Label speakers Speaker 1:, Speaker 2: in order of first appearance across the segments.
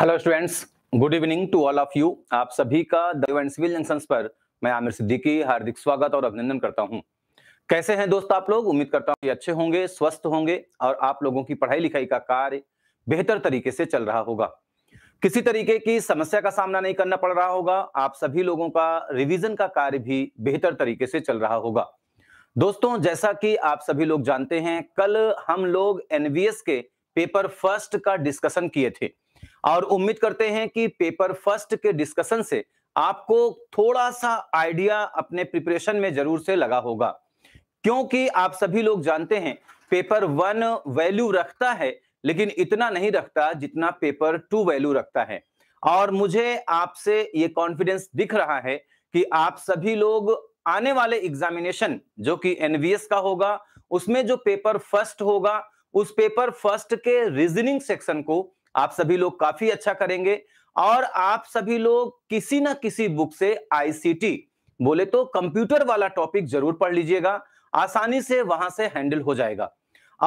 Speaker 1: Hello students good evening to all of you आप सभी का सिविल जंक्शंस पर मैं आमिर सिद्दीकी हार्दिक स्वागत और अभिनंदन करता हूं कैसे हैं दोस्त आप लोग उम्मीद करता हूं कि अच्छे होंगे स्वस्थ होंगे और आप लोगों की पढ़ाई लिखाई का कार्य बेहतर तरीके से चल रहा होगा किसी तरीके की समस्या का सामना नहीं करना पड़ रहा होगा आप सभी लोगों का रिविजन का कार्य भी बेहतर तरीके से चल रहा होगा दोस्तों जैसा कि आप सभी लोग जानते हैं कल हम लोग एनवीएस के पेपर फर्स्ट का डिस्कशन किए थे और उम्मीद करते हैं कि पेपर फर्स्ट के डिस्कशन से आपको थोड़ा सा आइडिया अपने प्रिपरेशन में जरूर से लगा होगा क्योंकि आप सभी लोग जानते हैं पेपर वन वैल्यू रखता है लेकिन इतना नहीं रखता जितना पेपर टू वैल्यू रखता है और मुझे आपसे ये कॉन्फिडेंस दिख रहा है कि आप सभी लोग आने वाले एग्जामिनेशन जो कि एनवीएस का होगा उसमें जो पेपर फर्स्ट होगा उस पेपर फर्स्ट के रीजनिंग सेक्शन को आप सभी लोग काफी अच्छा करेंगे और आप सभी लोग किसी ना किसी बुक से आईसीटी बोले तो कंप्यूटर वाला टॉपिक जरूर पढ़ लीजिएगा आसानी से वहां से हैंडल हो जाएगा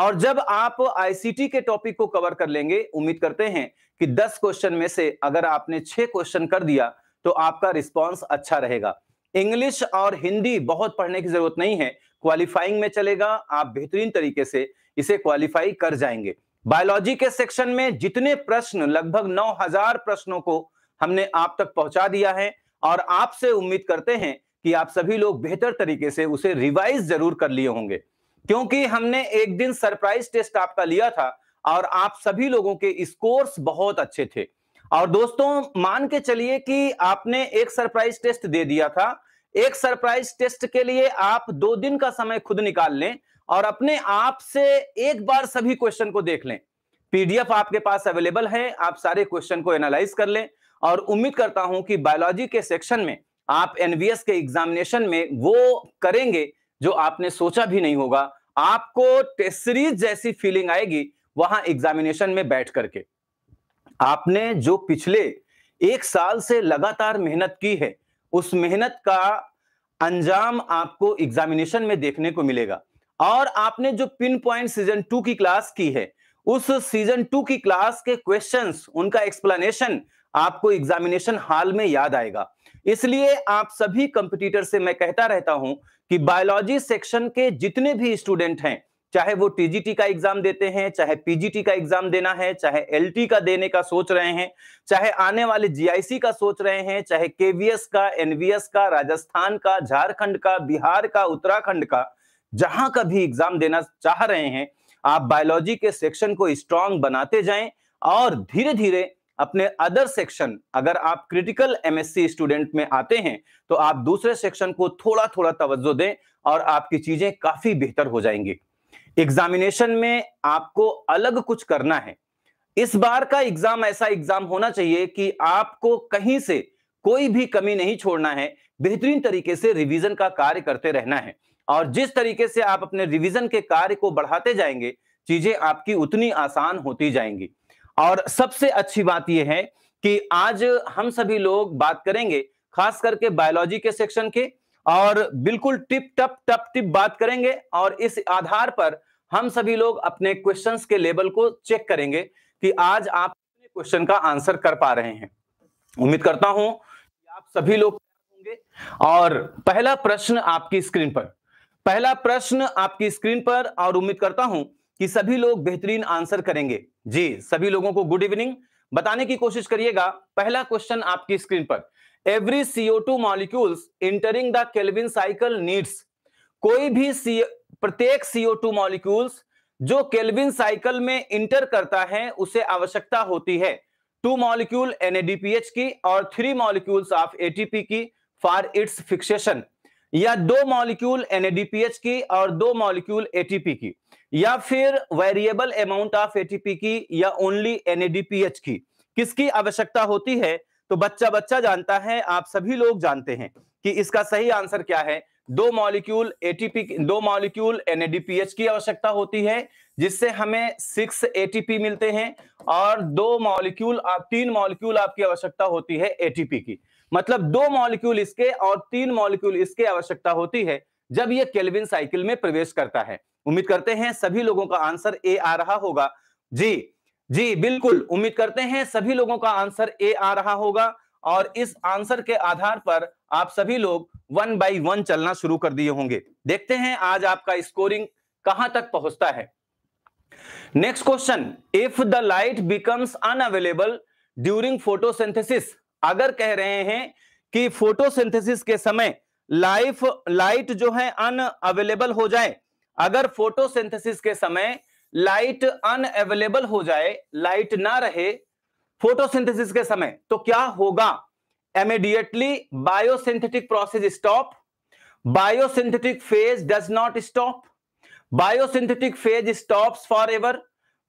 Speaker 1: और जब आप आईसीटी के टॉपिक को कवर कर लेंगे उम्मीद करते हैं कि 10 क्वेश्चन में से अगर आपने 6 क्वेश्चन कर दिया तो आपका रिस्पांस अच्छा रहेगा इंग्लिश और हिंदी बहुत पढ़ने की जरूरत नहीं है क्वालिफाइंग में चलेगा आप बेहतरीन तरीके से इसे क्वालिफाई कर जाएंगे बायोलॉजी के सेक्शन में जितने प्रश्न लगभग 9000 प्रश्नों को हमने आप तक पहुंचा दिया है और आपसे उम्मीद करते हैं कि आप सभी लोग बेहतर तरीके से उसे रिवाइज जरूर कर लिए होंगे क्योंकि हमने एक दिन सरप्राइज टेस्ट आपका लिया था और आप सभी लोगों के स्कोर्स बहुत अच्छे थे और दोस्तों मान के चलिए कि आपने एक सरप्राइज टेस्ट दे दिया था एक सरप्राइज टेस्ट के लिए आप दो दिन का समय खुद निकाल लें और अपने आप से एक बार सभी क्वेश्चन को देख लें पीडीएफ आपके पास अवेलेबल है आप सारे क्वेश्चन को एनालाइज कर लें और उम्मीद करता हूं कि बायोलॉजी के सेक्शन में आप एनवीएस के एग्जामिनेशन में वो करेंगे जो आपने सोचा भी नहीं होगा आपको टेस्ट सीरीज जैसी फीलिंग आएगी वहां एग्जामिनेशन में बैठ करके आपने जो पिछले एक साल से लगातार मेहनत की है उस मेहनत का अंजाम आपको एग्जामिनेशन में देखने को मिलेगा और आपने जो पिन पॉइंट सीजन टू की क्लास की है उस सीजन टू की क्लास के क्वेश्चंस उनका एक्सप्लेनेशन आपको एग्जामिनेशन हाल में याद आएगा इसलिए आप सभी कंपटीटर से मैं कहता रहता हूं कि बायोलॉजी सेक्शन के जितने भी स्टूडेंट हैं चाहे वो टीजीटी का एग्जाम देते हैं चाहे पीजीटी का एग्जाम देना है चाहे एलटी का देने का सोच रहे हैं चाहे आने वाले जीआईसी का सोच रहे हैं चाहे केवीएस का एनवीएस का राजस्थान का झारखंड का बिहार का उत्तराखंड का जहां का भी एग्जाम देना चाह रहे हैं आप बायोलॉजी के सेक्शन को स्ट्रांग बनाते जाएं और धीरे धीरे अपने अदर सेक्शन अगर आप क्रिटिकल एमएससी स्टूडेंट में आते हैं तो आप दूसरे सेक्शन को थोड़ा थोड़ा तवज्जो दें और आपकी चीजें काफी बेहतर हो जाएंगी एग्जामिनेशन में आपको अलग कुछ करना है इस बार का एग्जाम ऐसा एग्जाम होना चाहिए कि आपको कहीं से कोई भी कमी नहीं छोड़ना है बेहतरीन तरीके से रिवीजन का कार्य करते रहना है और जिस तरीके से आप अपने रिविजन के कार्य को बढ़ाते जाएंगे चीजें आपकी उतनी आसान होती जाएंगी और सबसे अच्छी बात यह है कि आज हम सभी लोग बात करेंगे खास करके बायोलॉजी के सेक्शन के और बिल्कुल टिप टप टप टिप बात करेंगे और इस आधार पर हम सभी लोग अपने क्वेश्चंस के लेवल को चेक करेंगे कि आज आप क्वेश्चन का आंसर कर पा रहे हैं उम्मीद करता हूं कि आप सभी लोग होंगे और पहला प्रश्न आपकी स्क्रीन पर पहला प्रश्न आपकी स्क्रीन पर और उम्मीद करता हूं कि सभी लोग बेहतरीन आंसर करेंगे जी सभी लोगों को गुड इवनिंग बताने की कोशिश करिएगा पहला क्वेश्चन आपकी स्क्रीन पर every CO two molecules entering the Calvin cycle needs कोई भी सी प्रत्येक सीओ टू मॉलिक्यूल्स जो केल्विन साइकिल में इंटर करता है उसे आवश्यकता होती है टू मॉलिक्यूल एनएडीपीएच की और थ्री मॉलिक्यूल्स ऑफ एटीपी की फॉर इट्स फिक्सेशन या दो मॉलिक्यूल एनएडीपीएच की और दो मॉलिक्यूल एटीपी की या फिर वेरिएबल अमाउंट ऑफ एटीपी की या ओनली एनएडीपीएच की किसकी आवश्यकता होती है तो बच्चा बच्चा जानता है आप सभी लोग जानते हैं कि इसका सही आंसर क्या है दो मॉलिक्यूल एटीपी दो मॉलिक्यूल एनएडीपीएच की आवश्यकता होती है जिससे हमें सिक्स एटीपी मिलते हैं और दो मॉलिक्यूल तीन मॉलिक्यूल आपकी आवश्यकता होती है एटीपी की मतलब दो मॉलिक्यूल इसके और तीन मॉलिक्यूल इसके आवश्यकता होती है जब ये केल्विन साइकिल में प्रवेश करता है उम्मीद करते हैं सभी लोगों का आंसर ए आ रहा होगा जी जी बिल्कुल उम्मीद करते हैं सभी लोगों का आंसर ए आ रहा होगा और इस आंसर के आधार पर आप सभी लोग वन बाई वन चलना शुरू कर दिए होंगे देखते हैं आज आपका स्कोरिंग कहां तक पहुंचता है next question if the light becomes unavailable during photosynthesis अगर कह रहे हैं कि फोटोसिंथेसिस के समय लाइफ लाइट जो है अन अवेलेबल हो जाए अगर फोटोसिंथेसिस के समय लाइट अन अवेलेबल हो जाए लाइट ना रहे फोटोसिंथेसिस के समय तो क्या होगा immediately biosynthetic process stop biosynthetic phase does not stop biosynthetic phase stops for ever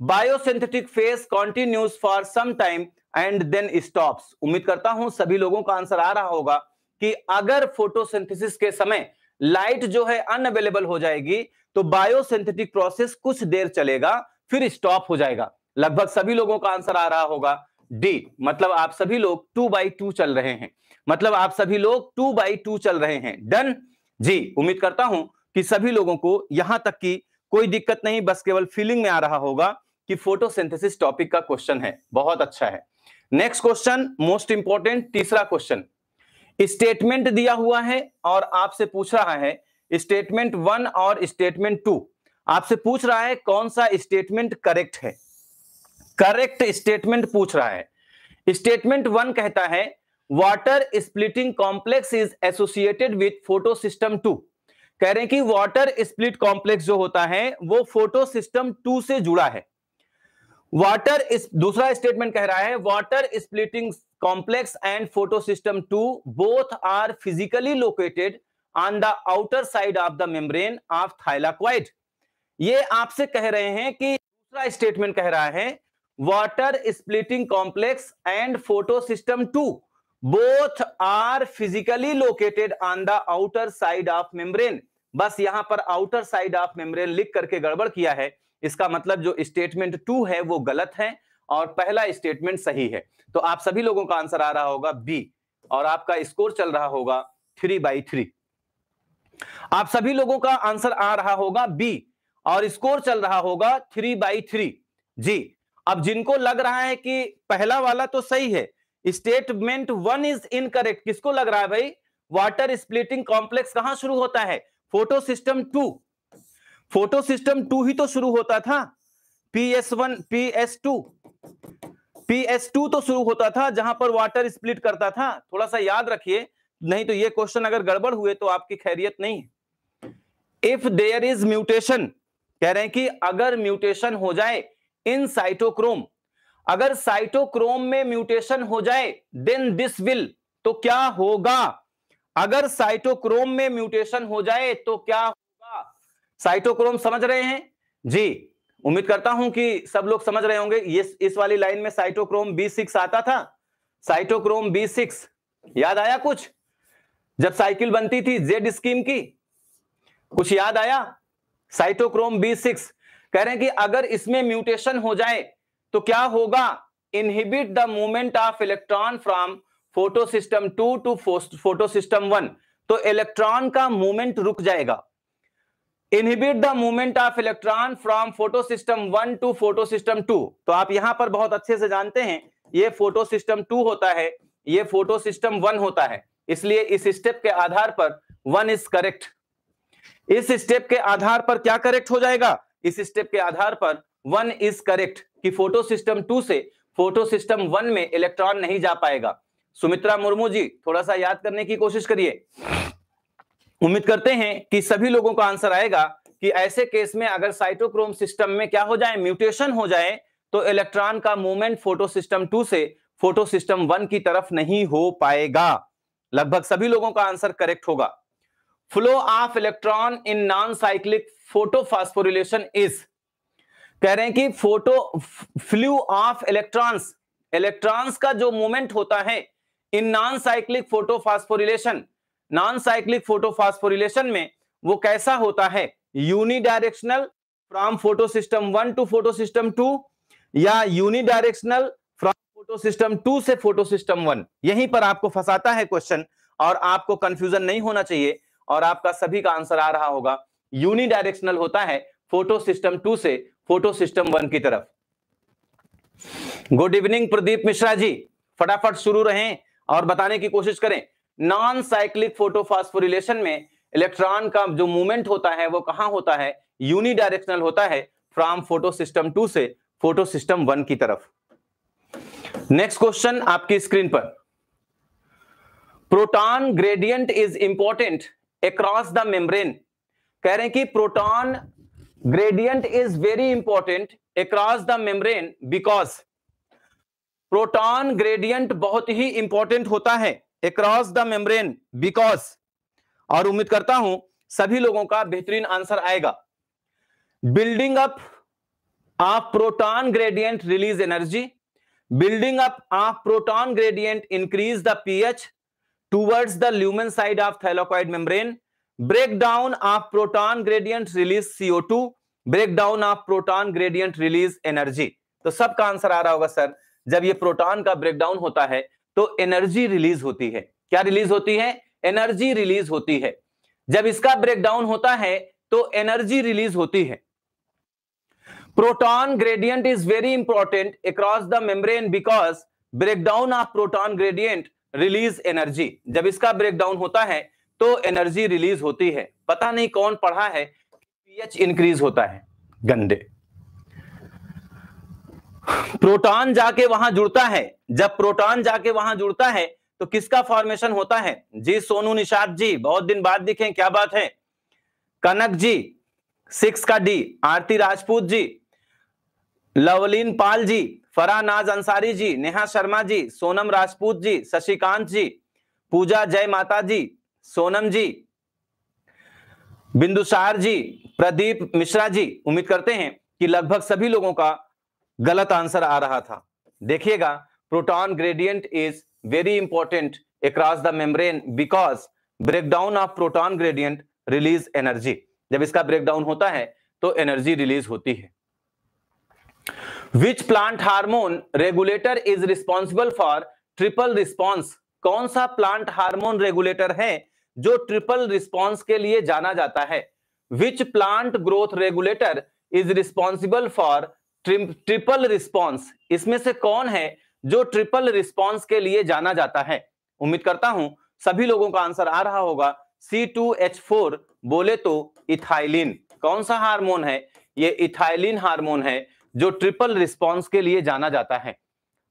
Speaker 1: biosynthetic phase continues for some time and then stops उम्मीद करता हूं सभी लोगों का आंसर आ रहा होगा कि अगर फोटोसिंथेसिस के समय लाइट जो है अनअवेलेबल हो जाएगी तो बायोसिंथेटिक प्रोसेस कुछ देर चलेगा फिर स्टॉप हो जाएगा लगभग सभी लोगों का आंसर आ रहा होगा डी मतलब आप सभी लोग टू बाई टू चल रहे हैं मतलब आप सभी लोग टू बाई टू चल रहे हैं डन जी उम्मीद करता हूं कि सभी लोगों को यहां तक की कोई दिक्कत नहीं बस केवल फीलिंग में आ रहा होगा कि फोटोसिंथेसिस टॉपिक का क्वेश्चन है बहुत अच्छा है नेक्स्ट क्वेश्चन मोस्ट इंपॉर्टेंट तीसरा क्वेश्चन स्टेटमेंट दिया हुआ है और आपसे पूछ रहा है स्टेटमेंट वन और स्टेटमेंट टू आपसे पूछ रहा है कौन सा स्टेटमेंट करेक्ट है करेक्ट स्टेटमेंट पूछ रहा है स्टेटमेंट वन कहता है water splitting complex is associated with photo system two कह रहे हैं कि वाटर स्प्लिट कॉम्प्लेक्स जो होता है वो फोटो सिस्टम टू से जुड़ा है वाटर इस दूसरा स्टेटमेंट कह रहा है water splitting complex and photosystem two both are physically located on the outer side of the membrane of thylakoid ये आपसे कह रहे हैं कि दूसरा स्टेटमेंट कह रहा है water splitting complex and photosystem two both are physically located on the outer side of membrane बस यहां पर आउटर साइड ऑफ मेम्ब्रेन लिख करके गड़बड़ किया है इसका मतलब जो स्टेटमेंट टू है वो गलत है और पहला स्टेटमेंट सही है तो आप सभी लोगों का आंसर आ रहा होगा बी और आपका स्कोर चल रहा होगा थ्री बाई थ्री आप सभी लोगों का आंसर आ रहा होगा बी और स्कोर चल रहा होगा थ्री बाई थ्री जी अब जिनको लग रहा है कि पहला वाला तो सही है स्टेटमेंट वन इज इनकरेक्ट किसको लग रहा है भाई वाटर स्प्लिटिंग कॉम्प्लेक्स कहां शुरू होता है photo system two photo system two ही तो शुरू होता था P S one P S two P S two तो शुरू होता था जहां पर वाटर स्प्लिट करता था थोड़ा सा याद रखिए नहीं तो ये क्वेश्चन अगर गड़बड़ हुए तो आपकी खैरियत नहीं इफ देयर इज म्यूटेशन कह रहे हैं कि अगर म्यूटेशन हो जाए इन साइटोक्रोम अगर साइटोक्रोम में म्यूटेशन हो जाए देन दिस विल तो क्या होगा अगर साइटोक्रोम में म्यूटेशन हो जाए तो क्या साइटोक्रोम समझ रहे हैं जी उम्मीद करता हूं कि सब लोग समझ रहे होंगे ये इस वाली लाइन में साइटोक्रोम बी सिक्स आता था साइटोक्रोम बी सिक्स याद आया कुछ जब साइकिल बनती थी जेड स्कीम की कुछ याद आया साइटोक्रोम बी सिक्स कह रहे हैं कि अगर इसमें म्यूटेशन हो जाए तो क्या होगा inhibit the movement of electron from photo system two to photo system one तो इलेक्ट्रॉन का मूवमेंट रुक जाएगा inhibit the movement of electron from photo system one to photo system two तो आप यहां पर बहुत अच्छे से जानते हैं ये फोटो सिस्टम टू होता है ये फोटो सिस्टम वन होता है इसलिए इस स्टेप के आधार पर वन इज करेक्ट इस स्टेप के आधार पर क्या करेक्ट हो जाएगा इस स्टेप के आधार पर वन इज करेक्ट कि फोटो सिस्टम टू से फोटो सिस्टम वन में इलेक्ट्रॉन नहीं जा पाएगा सुमित्रा मुर्मू जी थोड़ा सा याद करने की कोशिश करिए उम्मीद करते हैं कि सभी लोगों का आंसर आएगा कि ऐसे केस में अगर साइटोक्रोम सिस्टम में क्या हो जाए म्यूटेशन हो जाए तो इलेक्ट्रॉन का मूवमेंट फोटो सिस्टम टू से फोटो सिस्टम वन की तरफ नहीं हो पाएगा लगभग सभी लोगों का आंसर करेक्ट होगा flow of electron in non cyclic photo photophosphorylation is कह रहे हैं कि photo flow of electrons electrons का जो मूवमेंट होता है in non cyclic photophosphorylation non cyclic photophosphorylation में वो कैसा होता है unidirectional from photo system one to photo system two या unidirectional from photo system two से फोटो सिस्टम वन यहीं पर आपको फंसाता है क्वेश्चन और आपको कंफ्यूजन नहीं होना चाहिए और आपका सभी का आंसर आ रहा होगा यूनिडायरेक्शनल होता है फोटो सिस्टम टू से फोटो सिस्टम वन की तरफ गुड इवनिंग प्रदीप मिश्रा जी फटाफट शुरू रहें और बताने की कोशिश करें नॉन साइक्लिक फोटोफास्फोरिलेशन में इलेक्ट्रॉन का जो मूवमेंट होता है वो कहाँ होता है यूनिडायरेक्शनल होता है फ्रॉम फोटो सिस्टम टू से फोटो सिस्टम वन की तरफ नेक्स्ट क्वेश्चन आपकी स्क्रीन पर proton gradient is important across the membrane कह रहे हैं कि proton gradient is very important across the membrane because proton gradient बहुत ही इंपॉर्टेंट होता है अक्रॉस द मेम्ब्रेन बिकॉज और उम्मीद करता हूं सभी लोगों का बेहतरीन आंसर आएगा building up of proton gradient release energy building up of proton gradient increase the pH towards the lumen side of thylakoid membrane break down of proton gradient release CO two break down of proton gradient release energy तो सबका answer आ रहा होगा sir जब ये proton का breakdown होता है तो एनर्जी रिलीज होती है क्या रिलीज होती है एनर्जी रिलीज होती है जब इसका ब्रेकडाउन होता है तो एनर्जी रिलीज होती है proton gradient is very important across the membrane because breakdown of proton gradient release energy जब इसका ब्रेकडाउन होता है तो एनर्जी रिलीज होती है पता नहीं कौन पढ़ा है पीएच इंक्रीज होता है गंदे प्रोटॉन जाके वहां जुड़ता है जब प्रोटॉन जाके वहां जुड़ता है तो किसका फॉर्मेशन होता है जी सोनू निषाद जी बहुत दिन बाद दिखे क्या बात है कनक जी सिक्स का डी आरती राजपूत जी लवलीन पाल जी फरानाज अंसारी जी नेहा शर्मा जी सोनम राजपूत जी शशिकांत जी पूजा जय माता जी सोनम जी बिंदुसार जी प्रदीप मिश्रा जी उम्मीद करते हैं कि लगभग सभी लोगों का गलत आंसर आ रहा था देखिएगा proton gradient is very important across the membrane because breakdown of proton gradient release energy जब इसका ब्रेकडाउन होता है तो एनर्जी रिलीज होती है which plant hormone regulator is responsible for triple response कौन सा प्लांट हार्मोन रेगुलेटर है जो ट्रिपल रिस्पॉन्स के लिए जाना जाता है which plant growth regulator is responsible for tri, triple response इसमें से कौन है जो ट्रिपल रिस्पॉन्स के लिए जाना जाता है उम्मीद करता हूं सभी लोगों का आंसर आ रहा होगा C2H4 बोले तो इथाइलिन कौन सा हार्मोन है ये इथाइलिन हार्मोन है जो ट्रिपल रिस्पॉन्स के लिए जाना जाता है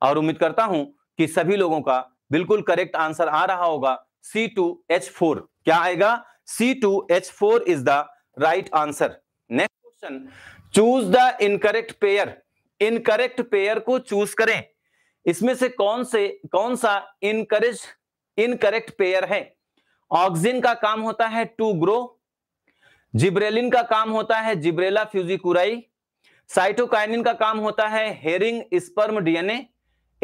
Speaker 1: और उम्मीद करता हूं कि सभी लोगों का बिल्कुल करेक्ट आंसर आ रहा होगा C2H4 क्या आएगा C2H4 is the right answer next question choose the incorrect pair incorrect pair को चूज करें इसमें से कौन से कौन सा इनकरेज इनकरेक्ट पेयर है ऑक्सिन का काम होता है टू ग्रो जिब्रेलिन का काम होता है जिब्रेला फ्यूजिकुराई साइटोकाइनिन का काम होता है हेरिंग स्पर्म डीएनए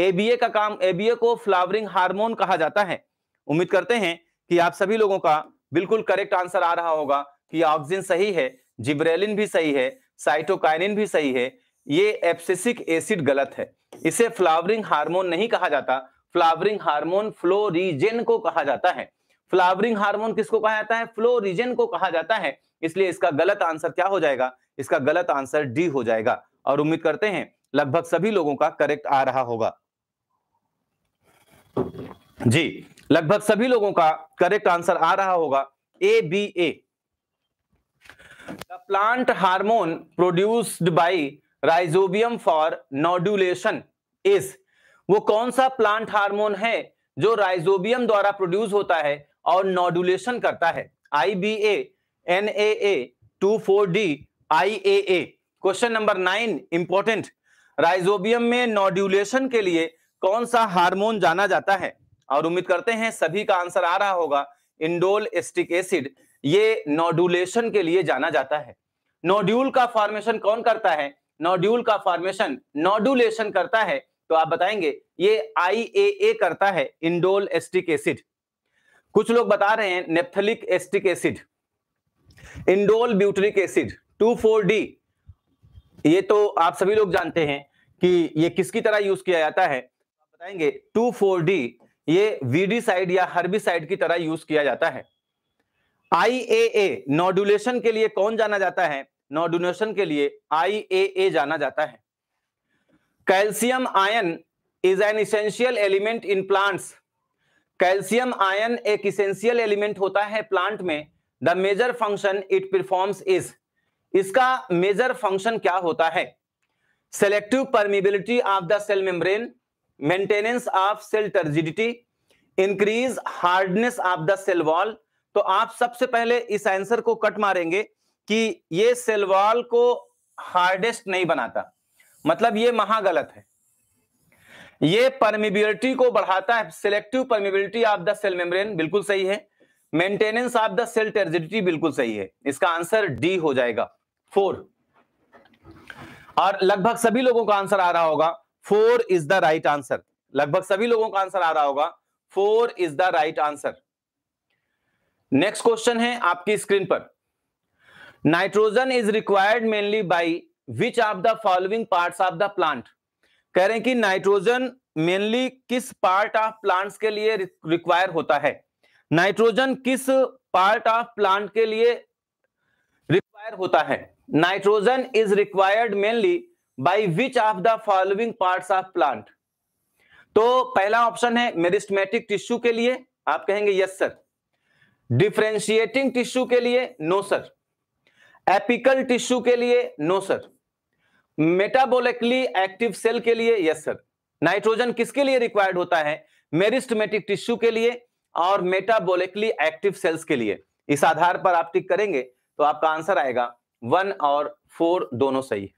Speaker 1: एबीए का काम एबीए को फ्लावरिंग हार्मोन कहा जाता है उम्मीद करते हैं कि आप सभी लोगों का बिल्कुल करेक्ट आंसर आ रहा होगा कि ऑक्सिन सही है जिब्रेलिन भी सही है साइटोकाइनिन भी सही है ये एप्सिसिक एसिड गलत है इसे फ्लावरिंग हार्मोन नहीं कहा जाता फ्लावरिंग हार्मोन फ्लोरिजेन को कहा जाता है फ्लावरिंग हार्मोन किसको कहा जाता है फ्लोरिजेन को कहा जाता है इसलिए इसका गलत आंसर क्या हो जाएगा इसका गलत आंसर डी हो जाएगा और उम्मीद करते हैं लगभग सभी लोगों का करेक्ट आ रहा होगा जी लगभग सभी लोगों का करेक्ट आंसर आ रहा होगा A B A the plant hormone produced by Rhizobium for nodulation is वो कौन सा प्लांट हार्मोन है जो राइजोबियम द्वारा प्रोड्यूस होता है और नोडुलेशन करता है I B A N A A two four D I A A question number nine important Rhizobium में नोड्यूलेशन के लिए कौन सा हार्मोन जाना जाता है और उम्मीद करते हैं सभी का आंसर आ रहा होगा इंडोल एस्टिक एसिड ये नोडुलेशन के लिए जाना जाता है नोड्यूल का फॉर्मेशन कौन करता है नोड्यूल का फॉर्मेशन नोडुलेशन करता है तो आप बताएंगे ये ए करता है इंडोल एस्टिक एसिड कुछ लोग बता रहे हैं naphthalic acetic acid indole butyric acid four D ये तो आप सभी लोग जानते हैं कि ये किसकी तरह यूज किया जाता है आप बताएंगे फोर डी ये साइड या हर्बिसाइड की तरह यूज किया जाता है आई ए ए नोडुलेशन के लिए कौन जाना जाता है नोडुलेशन के लिए आई ए ए जाना जाता है calcium ion is an essential element in plants calcium ion एक इसेंशियल एलिमेंट होता है प्लांट में the major function it performs is इसका मेजर फंक्शन क्या होता है selective permeability of the cell membrane maintenance of cell turgidity increase hardness of the cell wall तो आप सबसे पहले इस आंसर को कट मारेंगे कि ये सेलवाल को हार्डेस्ट नहीं बनाता मतलब ये महागलत है ये परमिबिलिटी को बढ़ाता है selective permeability of the cell membrane बिल्कुल सही है maintenance of the cell turgidity बिल्कुल सही है इसका आंसर डी हो जाएगा फोर और लगभग सभी लोगों का आंसर आ रहा होगा four is the right answer लगभग सभी लोगों का आंसर आ रहा होगा four is the right answer next question है आपकी स्क्रीन पर nitrogen is required mainly by which of the following part of the plant कह रहे हैं कि नाइट्रोजन मेनली किस पार्ट ऑफ प्लांट्स के लिए रिक्वायर होता है नाइट्रोजन किस पार्ट ऑफ प्लांट के लिए रिक्वायर होता है nitrogen is required mainly by which of the following part of plant तो पहला ऑप्शन है मेरिस्टमेटिक टिश्यू के लिए आप कहेंगे यस सर डिफ्रेंशिएटिंग टिश्यू के लिए नो सर एपिकल टिश्यू के लिए no sir metabolically active cell के लिए यस सर नाइट्रोजन किसके लिए रिक्वायर्ड होता है मेरिस्टमेटिक टिश्यू के लिए और मेटाबोलिकली एक्टिव सेल्स के लिए इस आधार पर आप टिक करेंगे तो आपका आंसर आएगा वन और फोर दोनों सही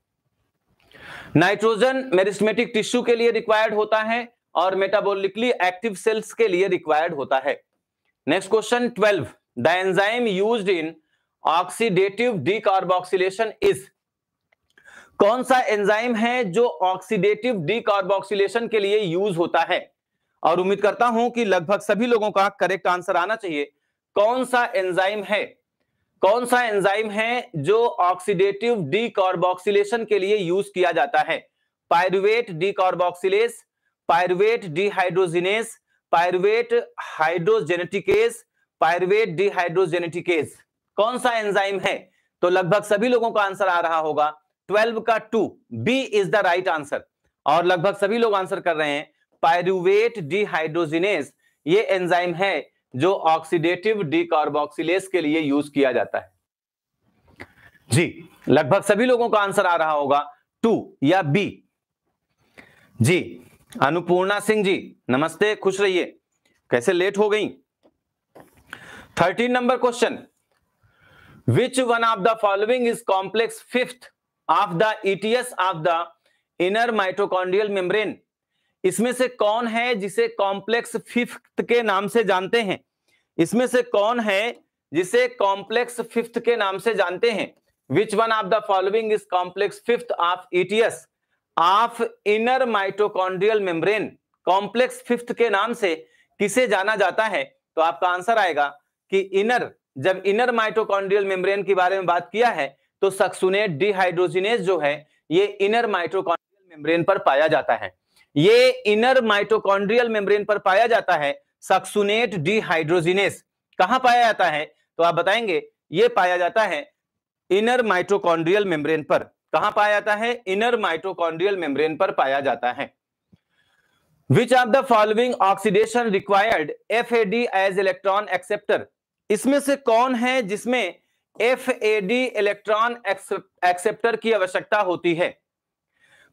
Speaker 1: नाइट्रोजन मेरिस्टमेटिक टिश्यू के लिए रिक्वायर्ड होता है और मेटाबोलिकली एक्टिव सेल्स के लिए रिक्वायर्ड होता है next question twelve the enzyme use in oxidative decarboxylation is कौन सा एंजाइम है जो ऑक्सीडेटिव डीकार्बोक्सिलेशन के लिए यूज होता है और उम्मीद करता हूं कि लगभग सभी लोगों का करेक्ट आंसर आना चाहिए कौन सा एंजाइम है कौन सा एंजाइम है जो ऑक्सीडेटिव डीकार्बोक्सिलेशन के लिए यूज किया जाता है pyruvate decarboxylase pyruvate dehydrogenase pyruvate hydrogenase pyruvate dehydrogenase कौन सा एंजाइम है तो लगभग सभी लोगों का आंसर आ रहा होगा ट्वेल्व का two B is the right answer और लगभग सभी लोग आंसर कर रहे हैं पायरुवेट डिहाइड्रोजिनेस ये एंजाइम है जो ऑक्सीडेटिव डिकार्बोक्सिलेस के लिए यूज किया जाता है जी लगभग सभी लोगों का आंसर आ रहा होगा टू या बी जी अनुपूर्णा सिंह जी नमस्ते खुश रहिए कैसे लेट हो गई thirteen number question which one of the following is complex fifth of the ETS of the inner mitochondrial membrane इसमें से कौन है जिसे कॉम्प्लेक्स फिफ्थ के नाम से जानते हैं इसमें से कौन है जिसे कॉम्प्लेक्स फिफ्थ के नाम से जानते हैं which one of the following is complex fifth of ETS of inner mitochondrial membrane complex fifth के नाम से किसे जाना जाता है तो आपका आंसर आएगा कि इनर जब इनर माइटोकॉन्ड्रियल मेम्ब्रेन के बारे में बात किया है तो सक्सुनेट डिहाइड्रोजिनेस जो है ये इनर माइटोकॉन्ड्रियल मेम्ब्रेन पर पाया जाता है ये इनर माइटोकॉन्ड्रियल मेम्ब्रेन पर पाया जाता है सक्सुनेट डिहाइड्रोजिनेस कहां पाया जाता है तो आप बताएंगे ये पाया जाता है इनर माइटोकॉन्ड्रियल मेम्ब्रेन पर कहां पाया जाता है इनर माइटोकॉन्ड्रियल मेम्ब्रेन पर पाया जाता है which are the following oxidation required F as electron acceptor इसमें से कौन है जिसमें एफ इलेक्ट्रॉन एक्सेप्टर की आवश्यकता होती है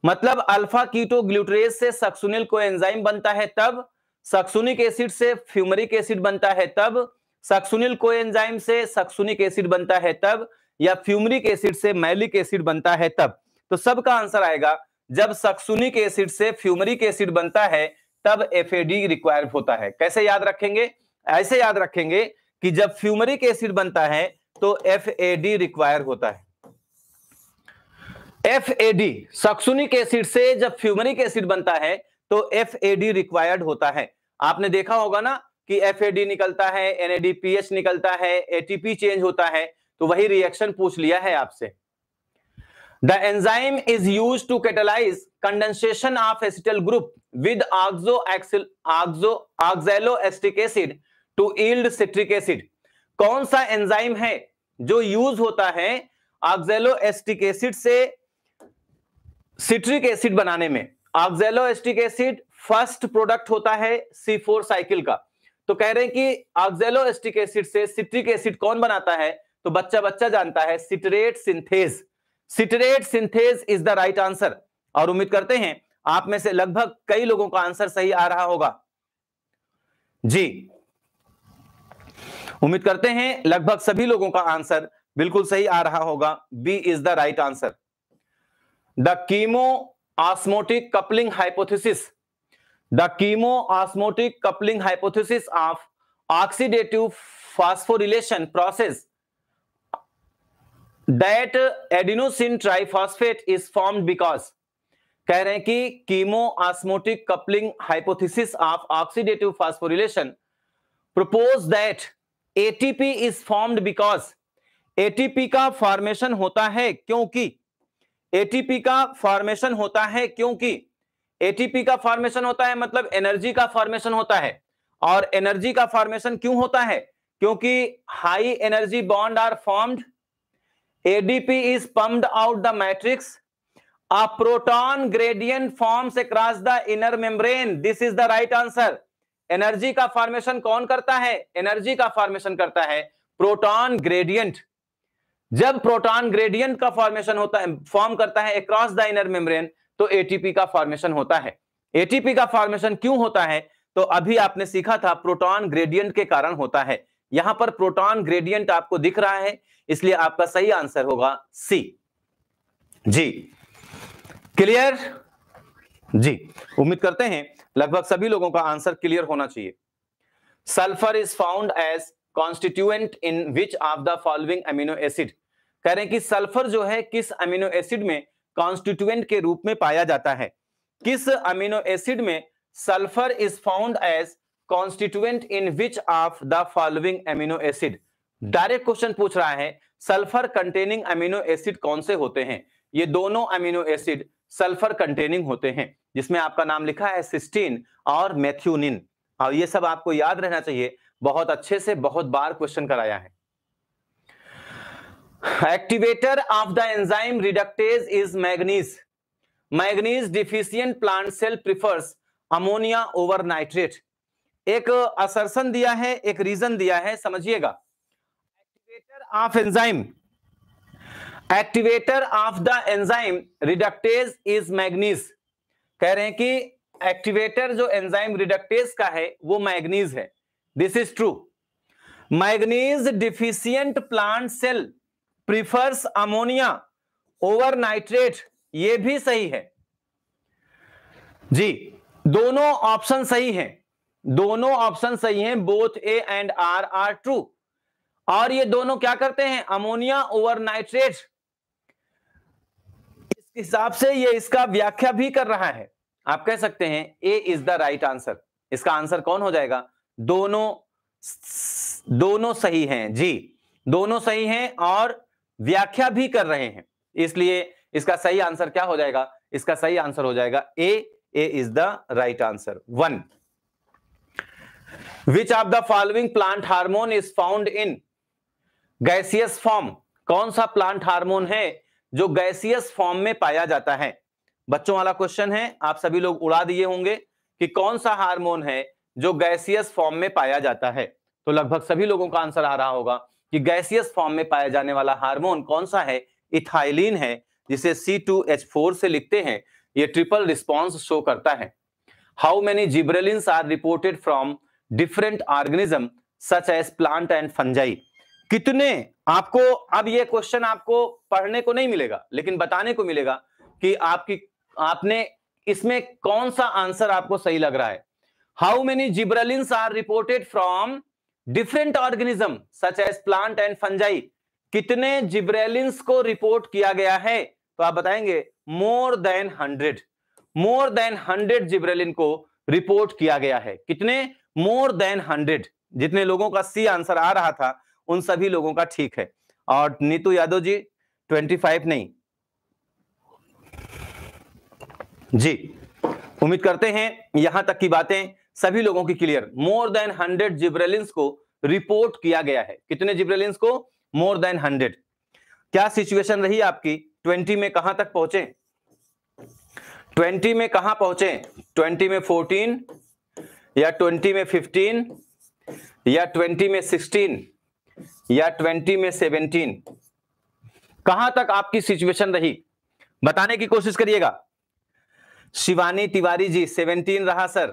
Speaker 1: मतलब अल्फा कीटो ग्लूटरेज से सक्सुनिल को एंजाइम बनता है तब सक्सुनिक एसिड से फ्यूमरिक एसिड बनता है तब सक्सुनिल को एंजाइम से सक्सुनिक एसिड बनता है तब या फ्यूमरिक एसिड से मैलिक एसिड बनता है तब तो सबका आंसर आएगा जब सक्सुनिक एसिड से फ्यूमरिक एसिड बनता है तब एफ रिक्वायर्ड होता है कैसे याद रखेंगे ऐसे याद रखेंगे कि जब फ्यूमरिक एसिड बनता है तो एफ रिक्वायर होता है एफ सक्सुनिक एसिड से जब फ्यूमरिक एसिड बनता है तो एफ रिक्वायर्ड होता है आपने देखा होगा ना कि एफ निकलता है एनएडी पीएच निकलता है एटीपी चेंज होता है तो वही रिएक्शन पूछ लिया है आपसे the enzyme is use to catalyse condensation of acetyl group with oxo axil oxo oxalo acetic acid to yield citric acid कौन सा एंजाइम है जो यूज होता है ऑक्सैलो एस्टिक एसिड से सिट्रिक एसिड बनाने में oxalo acetic acid first product होता है C4 साइकिल का तो कह रहे हैं कि ऑक्सैलो एस्टिक एसिड से सिट्रिक एसिड कौन बनाता है तो बच्चा बच्चा जानता है citrate synthase citrate synthase is the right answer और उम्मीद करते हैं आप में से लगभग कई लोगों का आंसर सही आ रहा होगा जी उम्मीद करते हैं लगभग सभी लोगों का आंसर बिल्कुल सही आ रहा होगा B is the right answer the chemo osmotic coupling hypothesis the chemo osmotic coupling hypothesis of oxidative phosphorylation process that adenosine triphosphate is formed because कह रहे हैं कि chemo osmotic coupling hypothesis of oxidative phosphorylation propose that ATP is formed because ATP का formation होता है क्योंकि ATP का formation होता है क्योंकि एटीपी का फॉर्मेशन होता है मतलब एनर्जी का फॉर्मेशन होता है और एनर्जी का फॉर्मेशन क्यों होता है क्योंकि high energy bond are formed ADP is pumped out the matrix A proton gradient forms across the inner membrane this is the right answer energy का फॉर्मेशन कौन करता है एनर्जी का फॉर्मेशन करता है प्रोटॉन ग्रेडियंट जब प्रोटॉन ग्रेडियंट का formation होता है फॉर्म करता है अक्रॉस द इनर मेम्ब्रेन तो एटीपी का फॉर्मेशन होता है एटीपी का फॉर्मेशन क्यों होता है तो अभी आपने सीखा था प्रोटॉन ग्रेडियंट के कारण होता है यहां पर प्रोटॉन ग्रेडियंट आपको दिख रहा है इसलिए आपका सही आंसर होगा सी जी क्लियर जी उम्मीद करते हैं लगभग सभी लोगों का आंसर क्लियर होना चाहिए sulphur is found as constituent in which of the following amino acid कह रहे हैं कि सल्फर जो है किस अमीनो एसिड में कॉन्स्टिट्यूएंट के रूप में पाया जाता है किस अमीनो एसिड में sulphur is found as constituent in which of the following amino acid direct question पूछ रहा है सल्फर कंटेनिंग अमीनो एसिड कौन से होते हैं ये दोनों अमीनो एसिड सल्फर कंटेनिंग होते हैं जिसमें आपका नाम लिखा है सिस्टीन और मैथ्यूनिन और ये सब आपको याद रहना चाहिए बहुत अच्छे से बहुत बार क्वेश्चन कराया है activator of the enzyme reductase is manganese manganese deficient plant cell prefers ammonia over nitrate एक असरसन दिया है एक रीजन दिया है समझिएगा of enzyme activator of the enzyme reductase is manganese कह रहे हैं कि एक्टिवेटर जो एंजाइम रिडक्टेज का है वो मैग्नीज है this is true manganese deficient plant cell prefers ammonia over nitrate ये भी सही है जी दोनों ऑप्शन सही हैं दोनों ऑप्शन सही हैं both A and R are true और ये दोनों क्या करते हैं अमोनिया ओवर नाइट्रेट इस हिसाब से ये इसका व्याख्या भी कर रहा है आप कह सकते हैं A is the right answer इसका आंसर कौन हो जाएगा दोनों दोनों सही हैं जी दोनों सही हैं और व्याख्या भी कर रहे हैं इसलिए इसका सही आंसर क्या हो जाएगा इसका सही आंसर हो जाएगा A A is the right answer one which of the following plant hormone is found in gaseous form कौन सा प्लांट हार्मोन है जो गैसियस फॉर्म में पाया जाता है बच्चों वाला क्वेश्चन है आप सभी लोग उड़ा दिए होंगे कि कौन सा हार्मोन है जो गैसियस फॉर्म में पाया जाता है तो लगभग सभी लोगों का आंसर आ रहा होगा कि गैसियस फॉर्म में पाया जाने वाला हार्मोन कौन सा है इथाइलिन है जिसे C2H4 से लिखते हैं ये ट्रिपल रिस्पॉन्स शो करता है how many gibberellin are reported from different organism such as plant and fungi कितने आपको अब ये क्वेश्चन आपको पढ़ने को नहीं मिलेगा लेकिन बताने को मिलेगा कि आपकी आपने इसमें कौन सा आंसर आपको सही लग रहा है how many gibberellin are reported from different organism such as plant and fungi कितने जिब्रेलिन्स को रिपोर्ट किया गया है तो आप बताएंगे more than hundred more than hundred gibberellin को रिपोर्ट किया गया है कितने मोर देन हंड्रेड जितने लोगों का सी आंसर आ रहा था उन सभी लोगों का ठीक है और नीतू यादव जी 25 नहीं जी उम्मीद करते हैं यहां तक की बातें सभी लोगों की clear more than hundred gibberellins को रिपोर्ट किया गया है कितने जिब्रेलिंस को मोर देन हंड्रेड क्या सिचुएशन रही आपकी ट्वेंटी में कहां तक पहुंचे ट्वेंटी में कहां पहुंचे ट्वेंटी में फोर्टीन या ट्वेंटी में फिफ्टीन या ट्वेंटी में सिक्सटीन या ट्वेंटी में सेवनटीन कहां तक आपकी सिचुएशन रही बताने की कोशिश करिएगा शिवानी तिवारी जी सेवनटीन रहा सर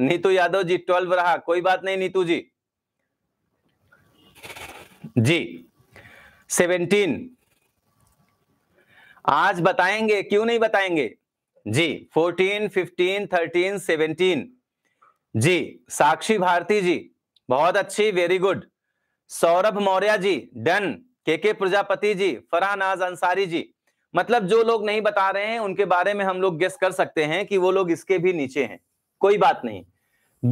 Speaker 1: नीतू यादव जी ट्वेल्व रहा कोई बात नहीं नीतू जी जी सेवनटीन आज बताएंगे क्यों नहीं बताएंगे जी फोर्टीन फिफ्टीन थर्टीन सेवनटीन जी साक्षी भारती जी बहुत अच्छी very good Saurabh Maurya ji done K K Prajapati जी फरहानाज अंसारी जी मतलब जो लोग नहीं बता रहे हैं उनके बारे में हम लोग गेस कर सकते हैं कि वो लोग इसके भी नीचे हैं कोई बात नहीं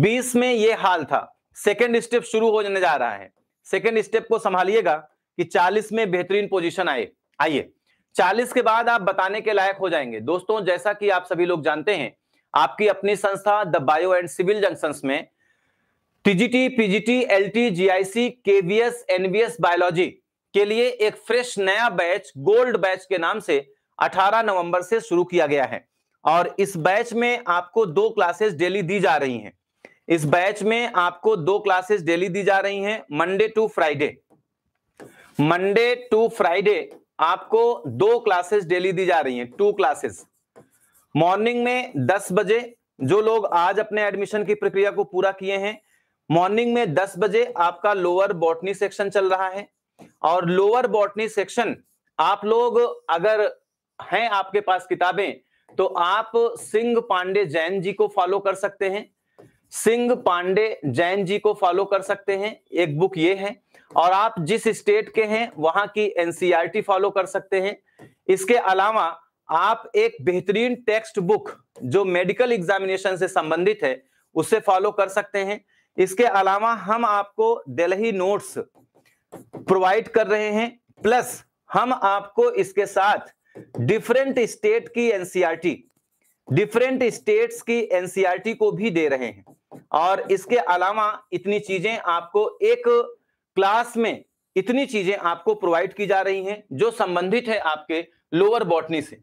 Speaker 1: बीस में ये हाल था सेकेंड स्टेप शुरू होने जा रहा है सेकेंड स्टेप को संभालिएगा कि चालीस में बेहतरीन पोजिशन आए आइए चालीस के बाद आप बताने के लायक हो जाएंगे दोस्तों जैसा कि आप सभी लोग जानते हैं आपकी अपनी संस्था the bio and civil junction में TGT PGT LT GIC KVS NVS biology के लिए एक फ्रेश नया बैच गोल्ड बैच के नाम से 18 नवंबर से शुरू किया गया है और इस बैच में आपको दो क्लासेस डेली दी जा रही हैं इस बैच में आपको दो क्लासेस डेली दी जा रही हैं Monday to Friday Monday to Friday आपको दो क्लासेस डेली दी जा रही हैं टू क्लासेस मॉर्निंग में 10 बजे जो लोग आज अपने एडमिशन की प्रक्रिया को पूरा किए हैं मॉर्निंग में 10 बजे आपका लोअर बॉटनी सेक्शन चल रहा है और लोअर बॉटनी सेक्शन आप लोग अगर हैं आपके पास किताबें तो आप सिंह पांडे जैन जी को फॉलो कर सकते हैं सिंह पांडे जैन जी को फॉलो कर सकते हैं एक बुक ये है और आप जिस स्टेट के हैं वहां की एनसीईआरटी फॉलो e कर सकते हैं इसके अलावा आप एक बेहतरीन टेक्स्ट बुक जो मेडिकल एग्जामिनेशन से संबंधित है उसे फॉलो कर सकते हैं इसके अलावा हम आपको दिल्ली नोट्स प्रोवाइड कर रहे हैं प्लस हम आपको इसके साथ डिफरेंट स्टेट की एनसीईआरटी डिफरेंट स्टेट्स की एनसीईआरटी e को भी दे रहे हैं और इसके अलावा इतनी चीजें आपको एक क्लास में इतनी चीजें आपको प्रोवाइड की जा रही हैं जो संबंधित है आपके लोअर बॉटनी से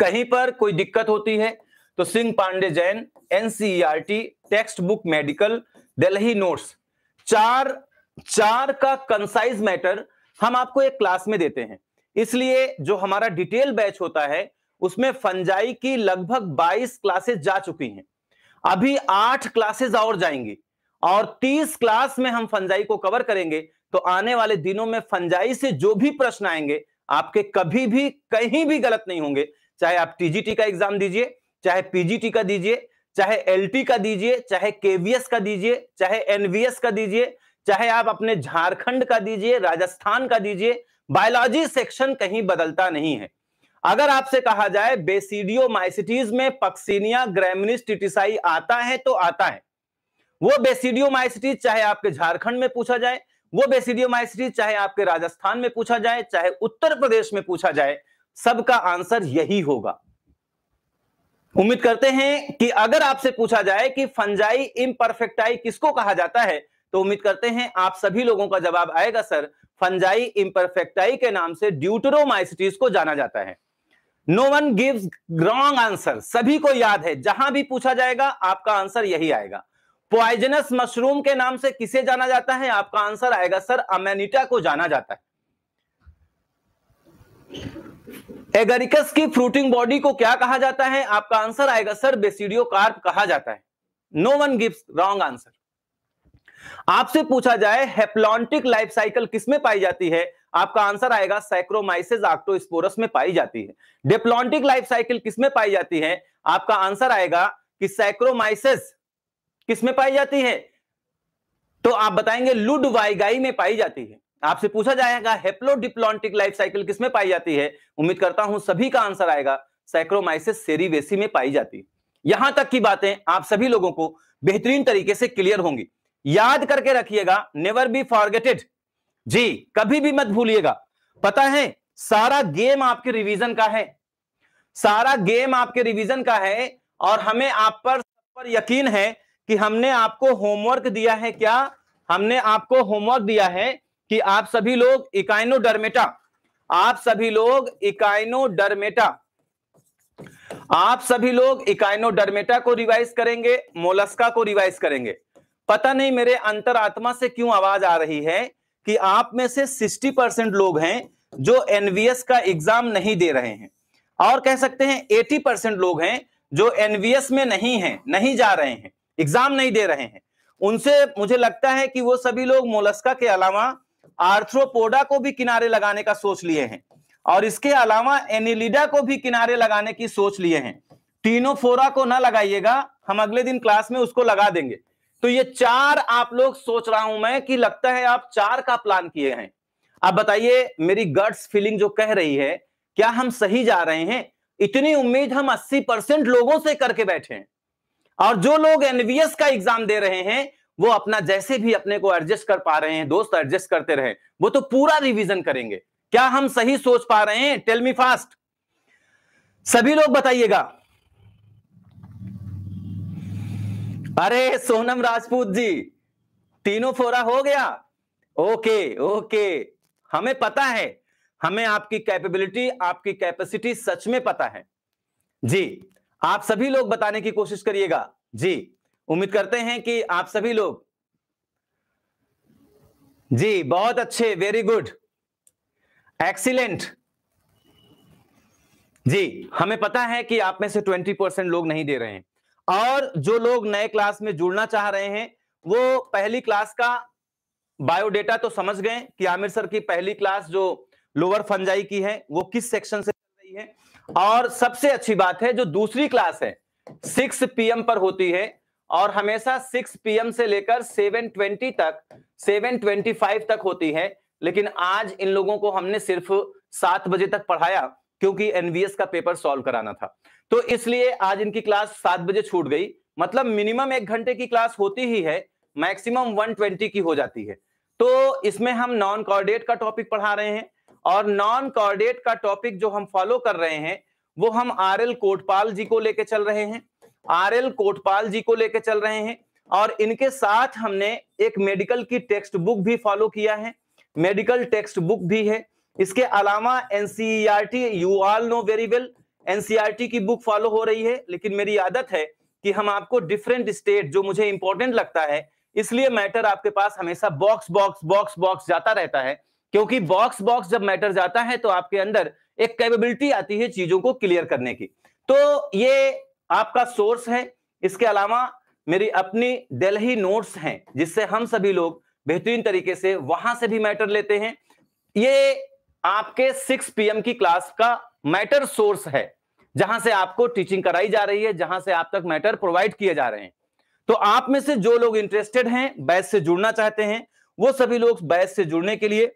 Speaker 1: कहीं पर कोई दिक्कत होती है तो Singh Pandey Jain NCERT text book medical Delhi notes चार चार का कंसाइज मैटर हम आपको एक क्लास में देते हैं इसलिए जो हमारा डिटेल बैच होता है उसमें फंजाई की लगभग 22 क्लासेस जा चुकी हैं अभी आठ क्लासेस और जाएंगी और 30 क्लास में हम फंजाई को कवर करेंगे तो आने वाले दिनों में फंजाई से जो भी प्रश्न आएंगे आपके कभी भी कहीं भी गलत नहीं होंगे चाहे आप टीजीटी का एग्जाम दीजिए चाहे पीजीटी का दीजिए चाहे एलपी का दीजिए चाहे केवीएस का दीजिए चाहे एनवीएस का दीजिए चाहे आप अपने झारखंड का दीजिए राजस्थान का दीजिए बायोलॉजी सेक्शन कहीं बदलता नहीं है अगर आपसे कहा जाए बेसिडियो माइसिटीज में पक्सीनिया ग्रेमिनिस्टिटिसाई आता है तो आता है वो बेसिडियो माइसिटीज चाहे आपके झारखंड में पूछा जाए वो बेसिडियो माइसिटीज चाहे आपके राजस्थान में पूछा जाए चाहे उत्तर प्रदेश में पूछा जाए सबका आंसर यही होगा उम्मीद करते हैं कि अगर आपसे पूछा जाए कि फंजाई इम्परफेक्टाई किसको कहा जाता है तो उम्मीद करते हैं आप सभी लोगों का जवाब आएगा सर फंजाई इम्परफेक्टाई के नाम से ड्यूटरोमाइसिटीज को जाना जाता है no one gives wrong answer सभी को याद है जहां भी पूछा जाएगा आपका आंसर यही आएगा पॉइजनस मशरूम के नाम से किसे जाना जाता है आपका आंसर आएगा सर अमेनिटा को जाना जाता है एगरिकस की फ्रूटिंग बॉडी को क्या कहा जाता है आपका आंसर आएगा सर बेसिडियो कार्प कहा जाता है no one gives wrong answer आपसे पूछा जाए हेप्लॉन्टिक लाइफ साइकिल किसमें पाई जाती है आपका आंसर आएगा साइक्रोमाइसिस आक्टोस्पोरस में पाई जाती है डेप्लॉन्टिक लाइफ साइकिल किसमें पाई जाती है आपका आंसर आएगा कि साइक्रोमाइसिस किसमें पाई जाती है तो आप बताएंगे लुड वाइगाई में पाई जाती है आपसे पूछा जाएगा हेप्लोडिप्लॉन्टिक लाइफ साइकिल किसमें पाई जाती है उम्मीद करता हूं सभी का आंसर आएगा साइक्रोमाइसिस सेरीवेसी में पाई जाती है यहां तक की बातें आप सभी लोगों को बेहतरीन तरीके से क्लियर होंगी याद करके रखिएगा नेवर बी फॉरगेटेड जी कभी भी मत भूलिएगा पता है सारा गेम आपके रिवीजन का है सारा गेम आपके रिवीजन का है और हमें आप पर सब पर यकीन है कि हमने आपको होमवर्क दिया है क्या हमने आपको होमवर्क दिया है कि आप सभी लोग इकाइनोडर्मेटा आप सभी लोग इकाइनोडर्मेटा आप सभी लोग इकाइनोडर्मेटा को रिवाइज करेंगे मोलस्का को रिवाइज करेंगे पता नहीं मेरे अंतरात्मा से क्यों आवाज आ रही है कि आप में से 60 परसेंट लोग हैं जो एनवीएस का एग्जाम नहीं दे रहे हैं और कह सकते हैं 80 परसेंट लोग हैं जो एनवीएस में नहीं हैं नहीं जा रहे हैं एग्जाम नहीं दे रहे हैं उनसे मुझे लगता है कि वो सभी लोग मोलस्का के अलावा आर्थ्रोपोडा को भी किनारे लगाने का सोच लिए हैं और इसके अलावा एनिलिडा को भी किनारे लगाने की सोच लिए हैं टीनोफोरा को ना लगाइएगा हम अगले दिन क्लास में उसको लगा देंगे तो ये चार आप लोग सोच रहा हूं मैं कि लगता है आप चार का प्लान किए हैं आप बताइए मेरी गट्स फीलिंग जो कह रही है क्या हम सही जा रहे हैं इतनी उम्मीद हम 80 परसेंट लोगों से करके बैठे हैं और जो लोग एनवीएस का एग्जाम दे रहे हैं वो अपना जैसे भी अपने को एडजस्ट कर पा रहे हैं दोस्त एडजस्ट करते रहे वो तो पूरा रिविजन करेंगे क्या हम सही सोच पा रहे हैं टेल मी फास्ट सभी लोग बताइएगा अरे सोनम राजपूत जी तीनों फोरा हो गया ओके ओके हमें पता है हमें आपकी कैपेबिलिटी आपकी कैपेसिटी सच में पता है जी आप सभी लोग बताने की कोशिश करिएगा जी उम्मीद करते हैं कि आप सभी लोग जी बहुत अच्छे वेरी गुड एक्सीलेंट जी हमें पता है कि आप में से 20 परसेंट लोग नहीं दे रहे हैं और जो लोग नए क्लास में जुड़ना चाह रहे हैं वो पहली क्लास का बायोडेटा तो समझ गए कि आमिर सर की पहली क्लास जो लोअर फंजाई की है वो किस सेक्शन से चल रही है और सबसे अच्छी बात है जो दूसरी क्लास है सिक्स पीएम पर होती है और हमेशा 6 पीएम से लेकर 7:20 तक 7:25 तक होती है लेकिन आज इन लोगों को हमने सिर्फ सात बजे तक पढ़ाया क्योंकि एनवीएस का पेपर सॉल्व कराना था तो इसलिए आज इनकी क्लास सात बजे छूट गई मतलब मिनिमम एक घंटे की क्लास होती ही है मैक्सिमम 120 की हो जाती है तो इसमें हम नॉन कॉर्डेट का टॉपिक पढ़ा रहे हैं और नॉन कॉर्डेट का टॉपिक जो हम फॉलो कर रहे हैं वो हम आर एल कोटपाल जी को लेके चल रहे हैं आर एल कोटपाल जी को लेकर चल रहे हैं और इनके साथ हमने एक मेडिकल की टेक्स्ट बुक भी फॉलो किया है मेडिकल टेक्स्ट बुक भी है इसके अलावा NCERT you all know very well NCERT की बुक फॉलो हो रही है लेकिन मेरी आदत है कि हम आपको डिफरेंट स्टेट जो मुझे इंपॉर्टेंट लगता है इसलिए मैटर आपके पास हमेशा बॉक्स बॉक्स बॉक्स बॉक्स जाता रहता है क्योंकि बॉक्स बॉक्स जब मैटर जाता है तो आपके अंदर एक कैपेबिलिटी आती है चीजों को क्लियर करने की तो ये आपका सोर्स है इसके अलावा मेरी अपनी दिल्ली नोट्स हैं जिससे हम सभी लोग बेहतरीन तरीके से वहां से भी मैटर लेते हैं ये आपके 6 पीएम की क्लास का मैटर सोर्स है जहां से आपको टीचिंग कराई जा रही है जहां से आप तक मैटर प्रोवाइड किए जा रहे हैं तो आप में से जो लोग इंटरेस्टेड हैं बैस से जुड़ना चाहते हैं वो सभी लोग बैस से जुड़ने के लिए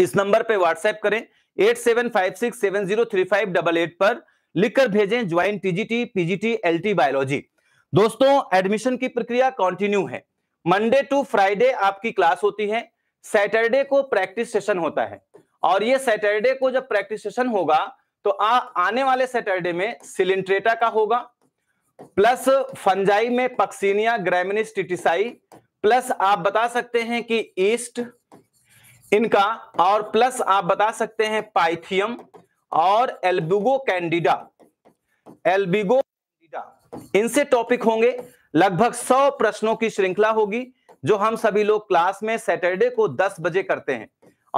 Speaker 1: इस नंबर पे व्हाट्सएप करें eight seven five six seven zero three five double eight पर लिखकर भेजें join TGT PGT LT biology दोस्तों एडमिशन की प्रक्रिया कंटिन्यू है मंडे टू फ्राइडे आपकी क्लास होती है सैटरडे को प्रैक्टिस सेशन होता है और ये सैटरडे को जब प्रैक्टिस सेशन होगा तो आ, आने वाले सैटरडे में सिलिंट्रेटा का होगा प्लस फंजाई में पक्सीनिया ग्रेमिनिस प्लस आप बता सकते हैं कि ईस्ट इनका और प्लस आप बता सकते हैं पाइथियम और एल्बिगो कैंडिडा एल्बिगो कैंडिडा इनसे टॉपिक होंगे लगभग सौ प्रश्नों की श्रृंखला होगी जो हम सभी लोग क्लास में सैटरडे को 10 बजे करते हैं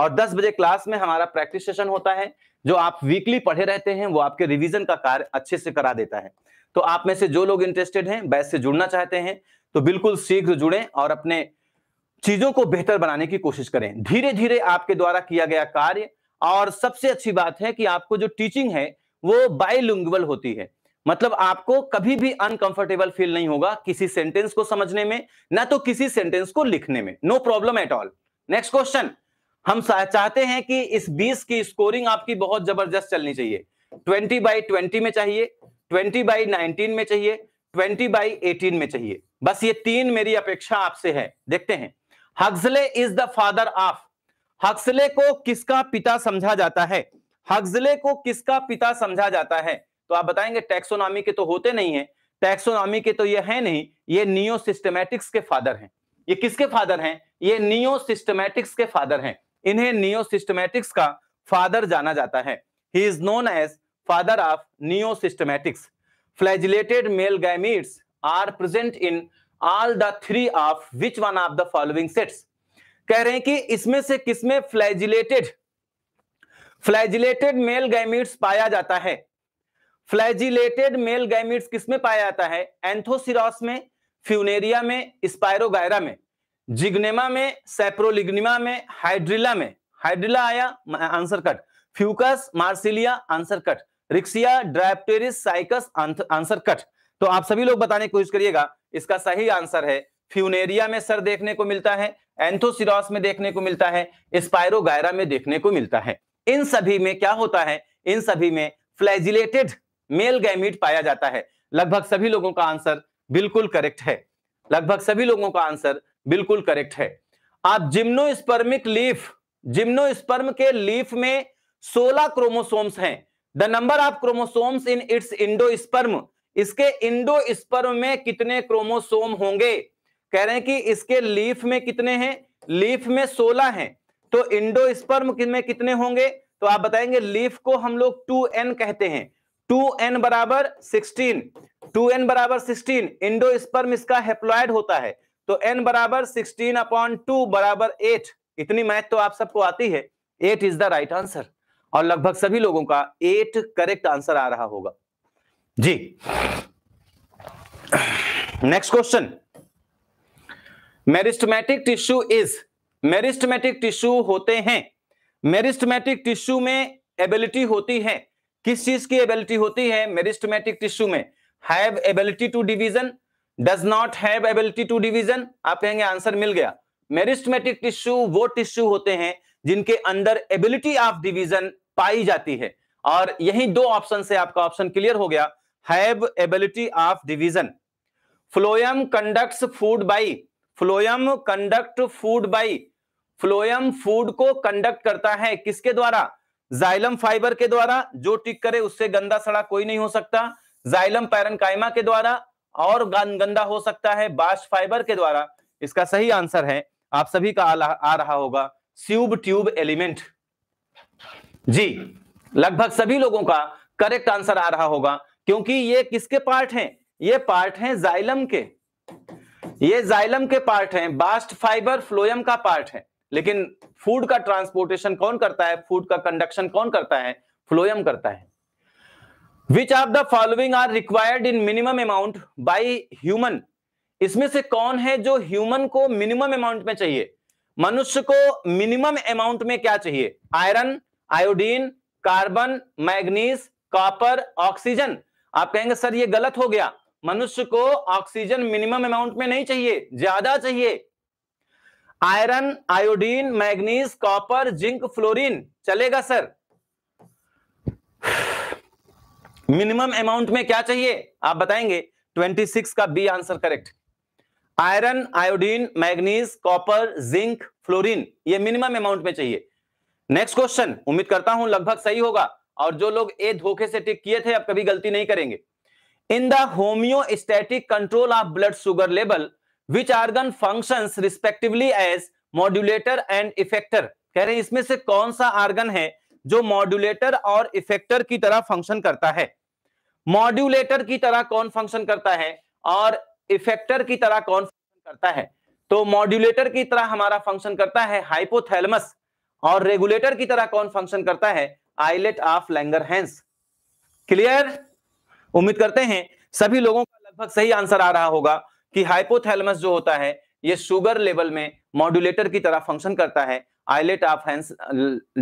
Speaker 1: और 10 बजे क्लास में हमारा प्रैक्टिस सेशन होता है जो आप वीकली पढ़े रहते हैं वो आपके रिवीजन का कार्य अच्छे से करा देता है तो आप में से जो लोग इंटरेस्टेड हैं बैस से जुड़ना चाहते हैं तो बिल्कुल शीघ्र जुड़ें और अपने चीजों को बेहतर बनाने की कोशिश करें धीरे धीरे आपके द्वारा किया गया कार्य और सबसे अच्छी बात है कि आपको जो टीचिंग है वो बायलिंगुअल होती है मतलब आपको कभी भी अनकंफर्टेबल फील नहीं होगा किसी सेंटेंस को समझने में ना तो किसी सेंटेंस को लिखने में no problem at all next question हम चाहते हैं कि इस 20 की स्कोरिंग आपकी बहुत जबरदस्त चलनी चाहिए 20 बाई 20 में चाहिए 20 बाई 19 में चाहिए 20 बाई 18 में चाहिए बस ये तीन मेरी अपेक्षा आपसे है देखते हैं Huxley is the father of Huxley को किसका पिता समझा जाता है हक्सले को किसका पिता समझा जाता है तो आप बताएंगे टैक्सोनॉमी के तो होते नहीं है टैक्सोनॉमी के तो ये है नहीं ये नियो सिस्टमैटिक्स के फादर हैं ये किसके फादर हैं ये नियो सिस्टमैटिक्स के फादर हैं इन्हें नियो सिस्टमैटिक्स का फादर जाना जाता है he is known as father of neo systematics flagellated male gametes are present in all the three of which one of the following sets कह रहे हैं कि इसमें से किसमें फ्लैजिलेटेड फ्लैजिलेटेड मेल गैमिट्स पाया जाता है फ्लैजिलेटेड मेल गैमिट्स किसमें पाया जाता है एंथोसिरोस में फ्यूनेरिया में स्पायरोगायरा में जिग्नेमा में सेप्रोलिग्निमा में हाइड्रिला में हाइड्रिला आया answer cut Fucus Marsilea answer cut Riccia Dryopteris Cycas answer cut तो आप सभी लोग बताने की कोशिश करिएगा इसका सही आंसर है फ्यूनेरिया में सर देखने को मिलता है एंथोसिरोस में देखने को मिलता है स्पायरोगायरा में देखने को मिलता है इन सभी में क्या होता है इन सभी में फ्लैजिलेटेड मेल गैमिट पाया जाता है लगभग सभी लोगों का आंसर बिल्कुल करेक्ट है लगभग सभी लोगों का आंसर बिल्कुल करेक्ट है आप जिम्नोस्पर्मिक लीफ जिम्नोस्पर्म के लीफ में 16 क्रोमोसोम्स हैं the number of chromosomes in its endosperm इसके इंडोस्पर्म में कितने क्रोमोसोम होंगे कह रहे हैं कि इसके लीफ में कितने हैं लीफ में सोलह हैं तो इंडो स्पर्म में कितने होंगे तो आप बताएंगे लीफ को हम लोग टू एन कहते हैं टू एन बराबर सिक्सटीन टू एन बराबर सिक्सटीन इंडो स्पर्म इसका हेप्लॉयड होता है तो एन बराबर सिक्सटीन अपॉन टू बराबर एट इतनी मैथ तो आप सबको आती है eight is the right answer और लगभग सभी लोगों का एट करेक्ट आंसर आ रहा होगा जी next question meristematic tissue is meristematic tissue होते हैं मेरिस्टमेटिक टिश्यू में एबिलिटी होती है किस चीज की एबिलिटी होती है मेरिस्टमेटिक टिश्यू में have ability to division does not have ability to division आप कहेंगे आंसर मिल गया मेरिस्टमेटिक टिश्यू वो टिश्यू होते हैं जिनके अंदर एबिलिटी ऑफ डिवीजन पाई जाती है और यही दो ऑप्शन से आपका ऑप्शन क्लियर हो गया have ability of division phloem conducts food by phloem conduct food by phloem food को कंडक्ट करता है किसके द्वारा जाइलम फाइबर के द्वारा जो टिक करे उससे गंदा सड़ा कोई नहीं हो सकता जाइलम पैरन के द्वारा और गंदा हो सकता है बाष्प फाइबर के द्वारा इसका सही आंसर है आप सभी का आ, आ रहा होगा स्यूब ट्यूब एलिमेंट जी लगभग सभी लोगों का करेक्ट आंसर आ रहा होगा क्योंकि ये किसके पार्ट हैं ये पार्ट हैं जाइलम के ये जाइलम के पार्ट हैं बास्ट फाइबर फ्लोयम का पार्ट है लेकिन फूड का ट्रांसपोर्टेशन कौन करता है फूड का कंडक्शन कौन करता है फ्लोयम करता है which are the following are required in minimum amount by human इसमें से कौन है जो ह्यूमन को मिनिमम अमाउंट में चाहिए मनुष्य को मिनिमम अमाउंट में क्या चाहिए iron iodine carbon manganese copper oxygen आप कहेंगे सर ये गलत हो गया मनुष्य को ऑक्सीजन मिनिमम अमाउंट में नहीं चाहिए ज्यादा चाहिए iron iodine manganese copper zinc fluorine चलेगा सर मिनिमम अमाउंट में क्या चाहिए आप बताएंगे 26 का B answer correct iron iodine manganese copper zinc fluorine ये मिनिमम अमाउंट में चाहिए नेक्स्ट क्वेश्चन उम्मीद करता हूं लगभग सही होगा और जो लोग ए धोखे से टिक किए थे अब कभी गलती नहीं करेंगे in the homeostatic control of blood sugar level which organ function respectively as modulator and effector कह रहे हैं इसमें से कौन सा आर्गन है जो मॉड्यूलेटर और इफेक्टर की तरह फंक्शन करता है मॉड्यूलेटर की तरह कौन फंक्शन करता है और इफेक्टर की तरह कौन फंक्शन करता है तो मॉड्यूलेटर की तरह हमारा फंक्शन करता है हाइपोथैलमस और रेगुलेटर की तरह कौन फंक्शन करता है आईलेट ऑफ लैंगर क्लियर उम्मीद करते हैं सभी लोगों का लगभग सही आंसर आ रहा होगा कि हाइपोथैलमस जो होता है ये शुगर लेवल में मॉड्यूलेटर की तरह फंक्शन करता है आइलेट ऑफ हैंस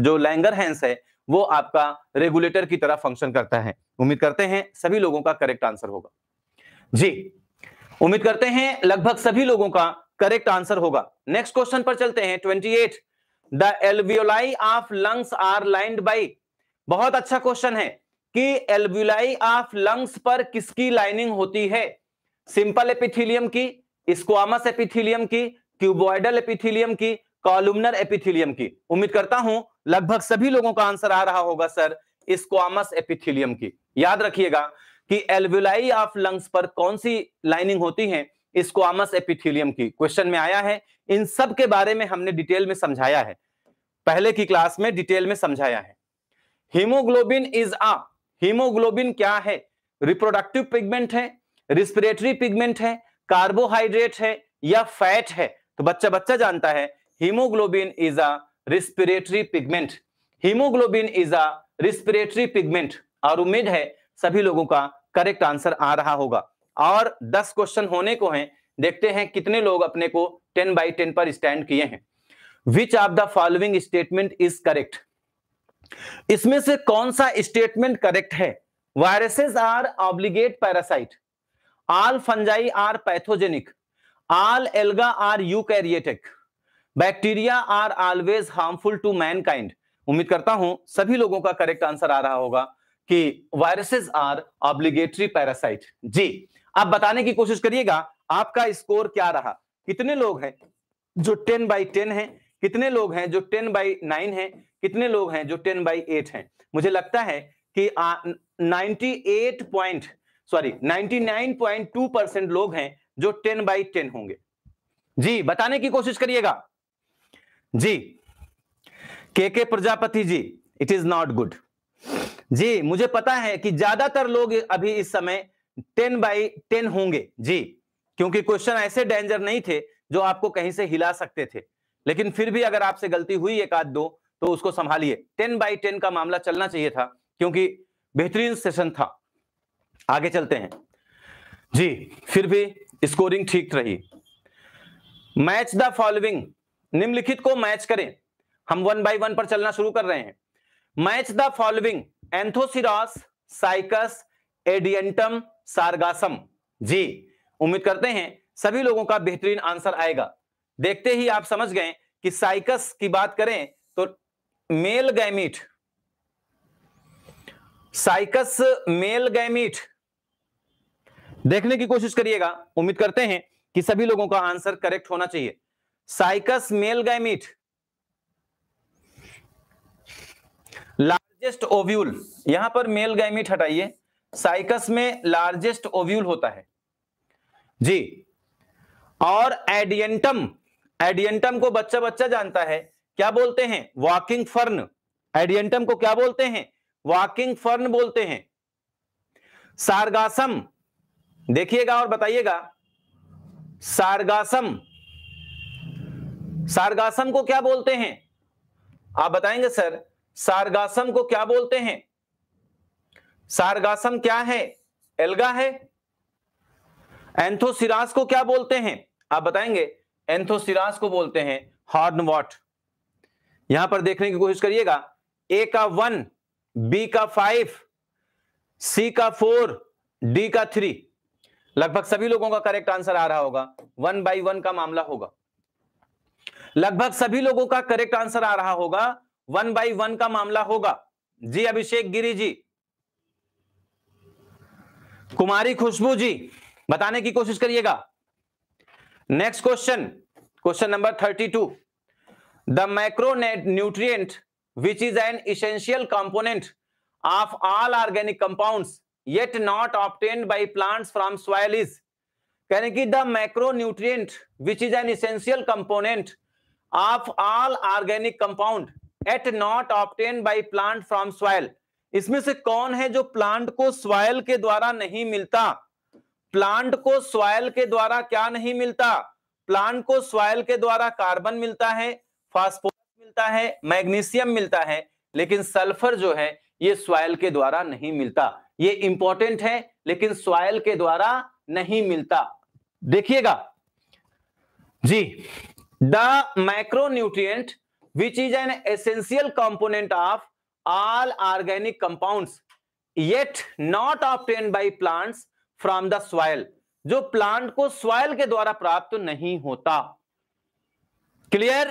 Speaker 1: जो लैंगर हैंस है वो आपका रेगुलेटर की तरह फंक्शन करता है उम्मीद करते हैं सभी लोगों का करेक्ट आंसर होगा जी उम्मीद करते हैं लगभग सभी लोगों का करेक्ट आंसर होगा नेक्स्ट क्वेश्चन पर चलते हैं 28 the alveoli of lungs are lined by बहुत अच्छा क्वेश्चन है कि एल्ब्यूलाई ऑफ लंग्स पर किसकी लाइनिंग होती है सिंपल एपिथिलियम की स्क्वामस एपिथिलियम की क्यूबॉइडल एपिथिलियम की कॉलुमनर एपिथिलियम की उम्मीद करता हूं लगभग सभी लोगों का आंसर आ रहा होगा सर स्क्वामस एपिथिलियम की याद रखिएगा कि एल्वुलाई ऑफ लंग्स पर कौन सी लाइनिंग होती है स्क्वामस एपिथिलियम की क्वेश्चन में आया है इन सब के बारे में हमने डिटेल में समझाया है पहले की क्लास में डिटेल में समझाया है हीमोग्लोबिन इज अ हीमोग्लोबिन क्या है रिप्रोडक्टिव पिगमेंट है रिस्पिरेटरी पिगमेंट है कार्बोहाइड्रेट है या फैट है तो बच्चा बच्चा जानता है haemoglobin is a respiratory pigment haemoglobin is a respiratory pigment और उम्मीद है सभी लोगों का करेक्ट आंसर आ रहा होगा और 10 क्वेश्चन होने को हैं देखते हैं कितने लोग अपने को 10 बाई 10 पर स्टैंड किए हैं which of the following statement is correct इसमें से कौन सा स्टेटमेंट करेक्ट है viruses are obligate parasite all fungi are pathogenic all alga are eukaryotic bacteria are always harmful to mankind उम्मीद करता हूं सभी लोगों का करेक्ट आंसर आ रहा होगा कि वायरसेस आर ऑब्लिगेटरी पैरासाइट जी आप बताने की कोशिश करिएगा आपका स्कोर क्या रहा कितने लोग हैं जो टेन बाई टेन है कितने लोग हैं जो टेन बाई नाइन है कितने लोग हैं जो टेन बाई एट है मुझे लगता है कि ninety eight point sorry ninety nine point two percent लोग हैं जो टेन बाई टेन होंगे जी बताने की कोशिश करिएगा जी K K Prajapati ji it is not good जी मुझे पता है कि ज्यादातर लोग अभी इस समय टेन बाई टेन होंगे जी क्योंकि क्वेश्चन ऐसे डेंजर नहीं थे जो आपको कहीं से हिला सकते थे लेकिन फिर भी अगर आपसे गलती हुई एक आध दो तो उसको संभालिए टेन बाई टेन का मामला चलना चाहिए था क्योंकि बेहतरीन सेशन था आगे चलते हैं जी फिर भी स्कोरिंग ठीक रही मैच द फॉलोइंग निम्नलिखित को मैच करें हम वन बाई वन पर चलना शुरू कर रहे हैं match the following Anthoceros Cycas Adiantum Sargassum जी उम्मीद करते हैं सभी लोगों का बेहतरीन आंसर आएगा देखते ही आप समझ गए कि साइकस की बात करें तो male gamete Cycas male gamete देखने की कोशिश करिएगा उम्मीद करते हैं कि सभी लोगों का आंसर करेक्ट होना चाहिए Cycas male gamete largest ovule यहां पर मेल गैमिट हटाइए साइकस में लार्जेस्ट ओव्यूल होता है जी और एडियंटम एडियंटम को बच्चा बच्चा जानता है क्या बोलते हैं वॉकिंग फर्न एडियंटम को क्या बोलते हैं वॉकिंग फर्न बोलते हैं सारगासम देखिएगा और बताइएगा सारगासम सारगासम को क्या बोलते हैं आप बताएंगे सर सारगासम को क्या बोलते हैं सारगासम क्या है एल्गा है एंथोसिरास को क्या बोलते हैं आप बताएंगे एंथोसिरास को बोलते हैं हॉर्नवॉट यहां पर देखने की कोशिश करिएगा ए का वन बी का फाइव सी का फोर डी का थ्री लगभग सभी लोगों का करेक्ट आंसर आ रहा होगा वन बाई वन का मामला होगा लगभग सभी लोगों का करेक्ट आंसर आ रहा होगा वन बाई वन का मामला होगा जी अभिषेक गिरी जी कुमारी खुशबू जी बताने की कोशिश करिएगा next question question number thirty two the micro nutrient which is an essential component of all organic compounds yet not obtained by plants from soil is कहने की the micro nutrient which is an essential component of all organic compound yet not obtain by plant from soil इसमें से कौन है जो plant को soil के द्वारा नहीं मिलता प्लांट को सॉयल के द्वारा क्या नहीं मिलता प्लांट को सॉयल के द्वारा कार्बन मिलता है फास्फोरस मिलता है मैग्नीशियम मिलता है लेकिन सल्फर जो है ये सॉयल के द्वारा नहीं मिलता ये इंपॉर्टेंट है लेकिन सॉयल के द्वारा नहीं मिलता देखिएगा जी the micronutrient which is an essential component of all organic compounds yet not obtain by plants from the soil जो प्लांट को सॉयल के द्वारा प्राप्त नहीं होता क्लियर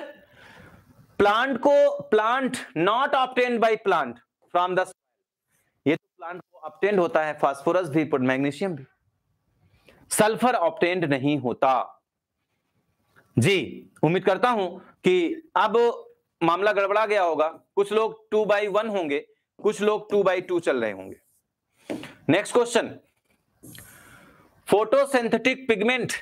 Speaker 1: प्लांट को plant not obtain by plant from the ये तो प्लांट को ऑप्टेंड होता है फास्फोरस भी मैग्नीशियम भी सल्फर ऑप्टेंड नहीं होता जी उम्मीद करता हूं कि अब मामला गड़बड़ा गया होगा कुछ लोग टू बाई वन होंगे कुछ लोग टू बाई टू चल रहे होंगे next question photosynthetic pigment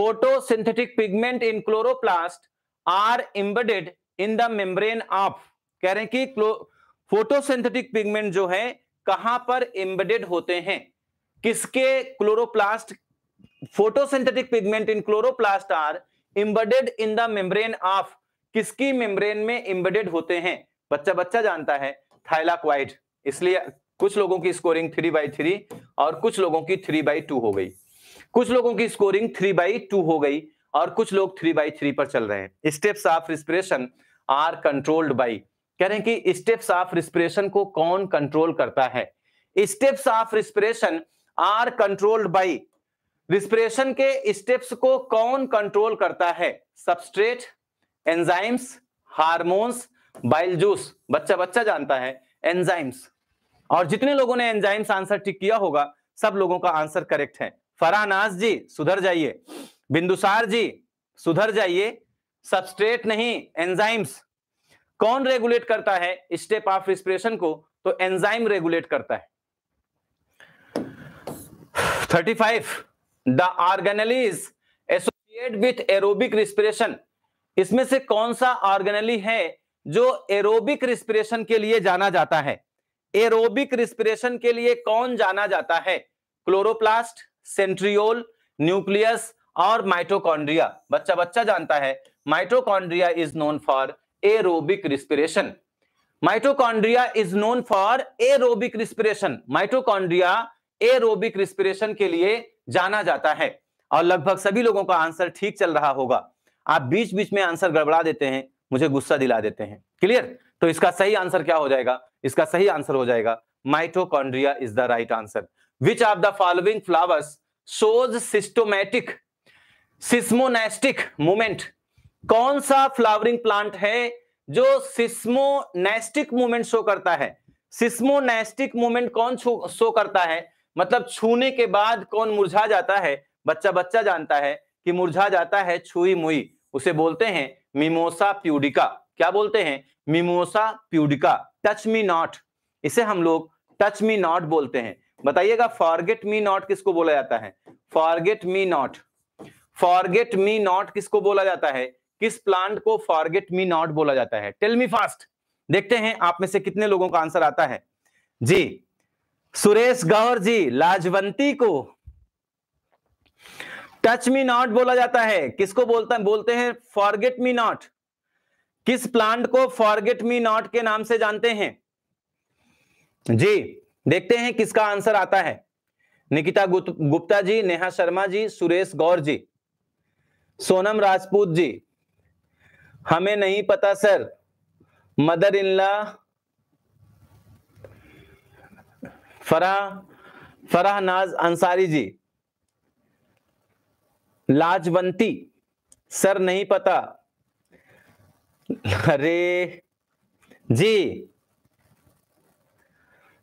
Speaker 1: photosynthetic pigment in chloroplast are embedded in the membrane of कह रहे हैं कि फोटोसिंथेटिक पिगमेंट जो है कहां पर एम्बेडेड होते हैं किसके chloroplast photosynthetic pigment in chloroplast are embedded in the membrane of किसकी मेम्ब्रेन में एम्बेडेड होते हैं बच्चा बच्चा जानता है थाइलाक्वाइड इसलिए कुछ लोगों की स्कोरिंग थ्री बाई थ्री और कुछ लोगों की थ्री बाई टू हो गई कुछ लोगों की स्कोरिंग थ्री बाई टू हो गई और कुछ लोग थ्री बाई थ्री पर चल रहे हैं steps of respiration are controlled by कह रहे हैं कि स्टेप्स ऑफ रिस्पिरेशन को कौन कंट्रोल करता है steps of respiration are controlled by respiration के स्टेप्स को कौन कंट्रोल करता है substrate enzymes hormones bile juice बच्चा बच्चा जानता है एंजाइम्स और जितने लोगों ने एंजाइम्स आंसर टिक किया होगा सब लोगों का आंसर करेक्ट है फरानाज जी सुधर जाइए बिंदुसार जी सुधर जाइए सबस्ट्रेट नहीं एंजाइम्स कौन रेगुलेट करता है स्टेप ऑफ रिस्पिरेशन को तो एंजाइम रेगुलेट करता है 35 the organelles associate with aerobic respiration इसमें से कौन सा ऑर्गेनली है जो एरोबिक रिस्पिरेशन के लिए जाना जाता है एरोबिक रिस्पिरेशन के लिए कौन जाना जाता है क्लोरोप्लास्ट सेंट्रियोल न्यूक्लियस और माइटोकॉन्ड्रिया बच्चा बच्चा जानता है mitochondria is known for aerobic respiration mitochondria is known for aerobic respiration mitochondria aerobic respiration के लिए जाना जाता है और लगभग सभी लोगों का आंसर ठीक चल रहा होगा आप बीच बीच में आंसर गड़बड़ा देते हैं मुझे गुस्सा दिला देते हैं क्लियर तो इसका सही आंसर क्या हो जाएगा इसका सही आंसर हो जाएगा mitochondria is the right answer which of the following flowers shows systematic seismonastic movement कौन सा फ्लावरिंग प्लांट है जो सिस्मोनेस्टिक मूवमेंट शो करता है सिस्मोनेस्टिक मूवमेंट कौन शो करता है मतलब छूने के बाद कौन मुरझा जाता है बच्चा बच्चा जानता है कि मुरझा जाता है छुई मुई उसे बोलते हैं मिमोसा प्यूडिका क्या बोलते हैं Mimosa pudica touch me not इसे हम लोग टच मी नॉट बोलते हैं बताइएगा फॉरगेट मी नॉट किसको बोला जाता है forget me not forget me not किसको बोला जाता है किस प्लांट को फॉरगेट मी नॉट बोला जाता है टेल मी फास्ट देखते हैं आप में से कितने लोगों का आंसर आता है जी सुरेश गौर जी लाजवंती को टच मी नॉट बोला जाता है किसको बोलता है? बोलते हैं फॉरगेट मी नॉट किस प्लांट को फॉरगेट मी नॉट के नाम से जानते हैं जी देखते हैं किसका आंसर आता है निकिता गुप्ता जी नेहा शर्मा जी सुरेश गौर जी सोनम राजपूत जी हमें नहीं पता सर मदर इनला फरा फराह नाज अंसारी जी लाजवंती सर नहीं पता अरे जी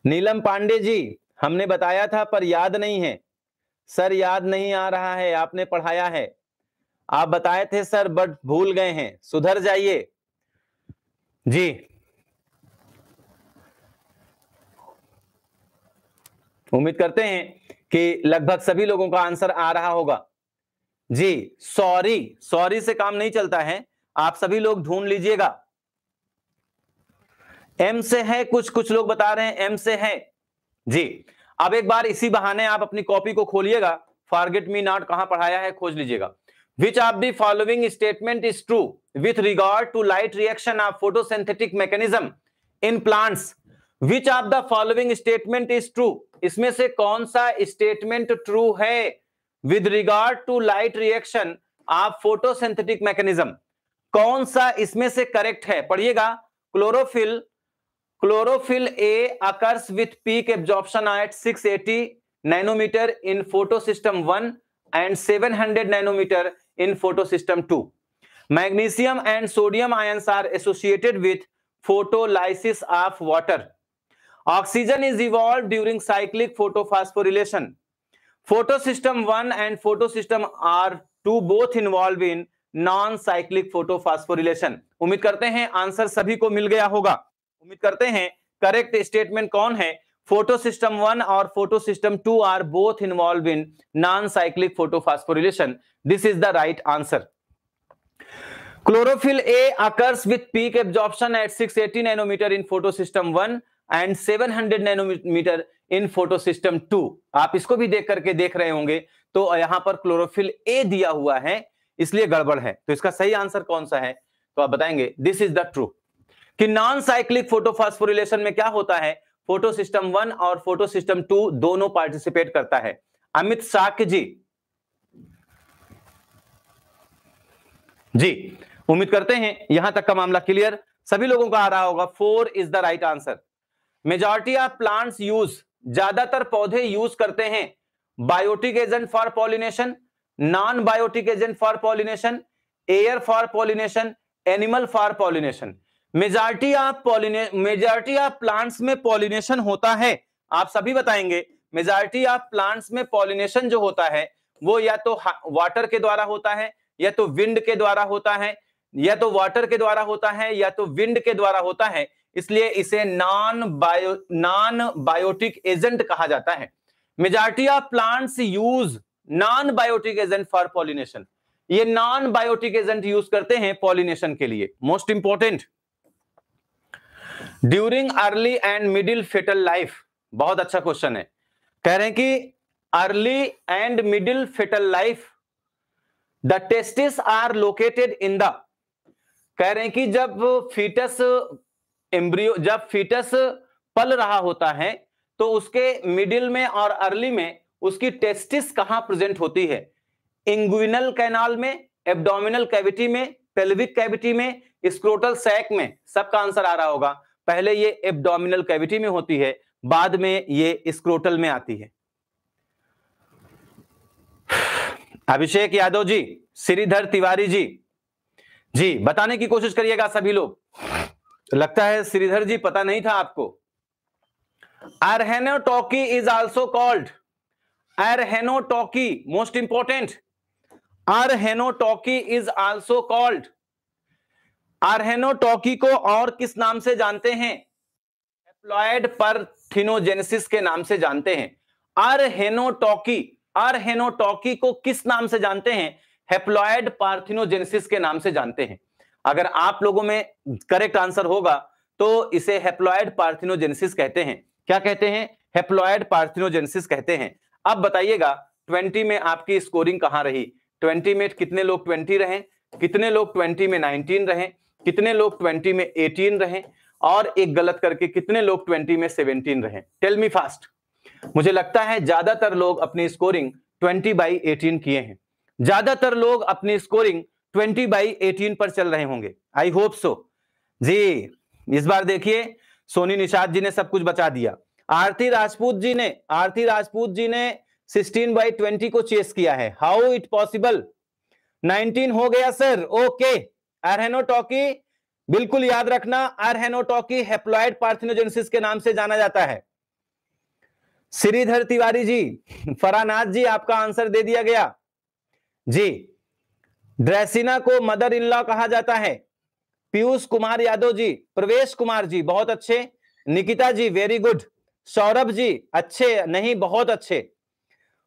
Speaker 1: नीलम पांडे जी हमने बताया था पर याद नहीं है सर याद नहीं आ रहा है आपने पढ़ाया है आप बताए थे सर बट भूल गए हैं सुधर जाइए जी उम्मीद करते हैं कि लगभग सभी लोगों का आंसर आ रहा होगा जी सॉरी सॉरी से काम नहीं चलता है आप सभी लोग ढूंढ लीजिएगा एम से है कुछ कुछ लोग बता रहे हैं एम से है जी अब एक बार इसी बहाने आप अपनी कॉपी को खोलिएगा फॉरगेट मी नॉट कहां पढ़ाया है खोज लीजिएगा which are the following statement is true with regard to light reaction of photosynthetic mechanism in plants which are the following statement is true इसमें से कौन सा स्टेटमेंट ट्रू है with regard to light reaction of photosynthetic mechanism कौन सा इसमें से correct है पढ़िएगा chlorophyll chlorophyll a occurs with peak absorption at six eighty nanometre in photosystem one and seven hundred nanometre in system to magnesium and sodium ion are associated with photolysis of water oxygen is evolve during cyclic photophosphorylation photosystem one and photosystem are two both involve in non cyclic photophosphorylation उम्मीद करते हैं answer सभी को मिल गया होगा उम्मीद करते हैं करेक्ट स्टेटमेंट कौन है फोटो सिस्टम वन और photo system two are both involve in non cyclic photophosphorylation this is the right answer chlorophyll a occurs with peak absorption at 680 nanometre in photo system one and 700 nanometre in photo system two आप इसको भी देख करके देख रहे होंगे तो यहां पर क्लोरोफिल ए दिया हुआ है इसलिए गड़बड़ है तो इसका सही आंसर कौन सा है तो आप बताएंगे दिस इज द ट्रू कि नॉन साइक्लिक फोटोफास्फोरिलेशन में क्या होता है फोटो सिस्टम वन और फोटो सिस्टम टू दोनों पार्टिसिपेट करता है अमित साक जी जी उम्मीद करते हैं यहां तक का मामला क्लियर सभी लोगों का आ रहा होगा four is the right answer majority of plants use ज्यादातर पौधे यूज करते हैं biotic agent for pollination non biotic agent for pollination air for pollination animal for pollination majority of पॉलिने मेजॉरिटी ऑफ प्लांट्स में पॉलिनेशन होता है आप सभी बताएंगे मेजॉरिटी ऑफ प्लांट्स में पॉलिनेशन जो होता है वो या तो वाटर के द्वारा होता है या तो विंड के द्वारा होता है या तो वाटर के द्वारा होता है या तो विंड के द्वारा होता है इसलिए इसे non bio non biotic agent कहा जाता है majority of plants use non biotic agent for pollination ये नॉन बायोटिक एजेंट यूज करते हैं पॉलिनेशन के लिए most important during early and middle fetal life बहुत अच्छा क्वेश्चन है कह रहे हैं कि early and middle fetal life the testis are located in the कह रहे हैं कि जब फीटस एम्ब्रियो जब फीटस पल रहा होता है तो उसके मिडिल में और अर्ली में उसकी टेस्टिस कहां प्रेजेंट होती है इंग्विनल कैनाल में एब्डोमिनल कैविटी में पेल्विक कैविटी में स्क्रोटल सैक में सबका आंसर आ रहा होगा पहले ये एब्डोमिनल कैविटी में होती है बाद में ये स्क्रोटल में आती है अभिषेक यादव जी श्रीधर तिवारी जी जी बताने की कोशिश करिएगा सभी लोग लगता है श्रीधर जी पता नहीं था आपको toky is also called arrhenotoky most important toky is also called arrhenotoky को और किस नाम से जानते हैं एप्लॉयड थिनोजेनेसिस के नाम से जानते हैं अरहेनोटॉकी अरहेनोटॉकी को किस नाम से जानते हैं हेप्लॉयड पार्थिनोजेनेसिस के नाम से जानते हैं अगर आप लोगों में करेक्ट आंसर होगा तो इसे हेप्लॉयड पार्थिनोजेनेसिस कहते हैं क्या कहते हैं हेप्लॉयड पार्थिनोजेनेसिस कहते हैं अब बताइएगा 20 में आपकी स्कोरिंग कहां रही 20 में कितने लोग 20 रहे कितने लोग 20 में 19 रहे कितने लोग ट्वेंटी में एटीन रहे और एक गलत करके कितने लोग ट्वेंटी में सेवनटीन रहे टेल मी फास्ट मुझे लगता है ज्यादातर लोग अपनी स्कोरिंग ट्वेंटी बाई एटीन किए हैं ज्यादातर लोग अपनी स्कोरिंग ट्वेंटी बाई एटीन पर चल रहे होंगे आई होप सो जी इस बार देखिए सोनी निषाद जी ने सब कुछ बचा दिया आरती राजपूत जी ने आरती राजपूत जी ने 16 बाई 20 को चेस किया है हाउ इट पॉसिबल 19 हो गया सर ओके okay. अरहेनोटॉकी बिल्कुल याद रखना अरहेनोटॉकी हेप्लॉइड पार्थिनोजेनेसिस के नाम से जाना जाता है श्रीधर तिवारी जी फरानाथ जी आपका आंसर दे दिया गया जी ड्रेसिना को मदर इन लॉ कहा जाता है पीयूष कुमार यादव जी प्रवेश कुमार जी बहुत अच्छे निकिता जी वेरी गुड सौरभ जी अच्छे नहीं बहुत अच्छे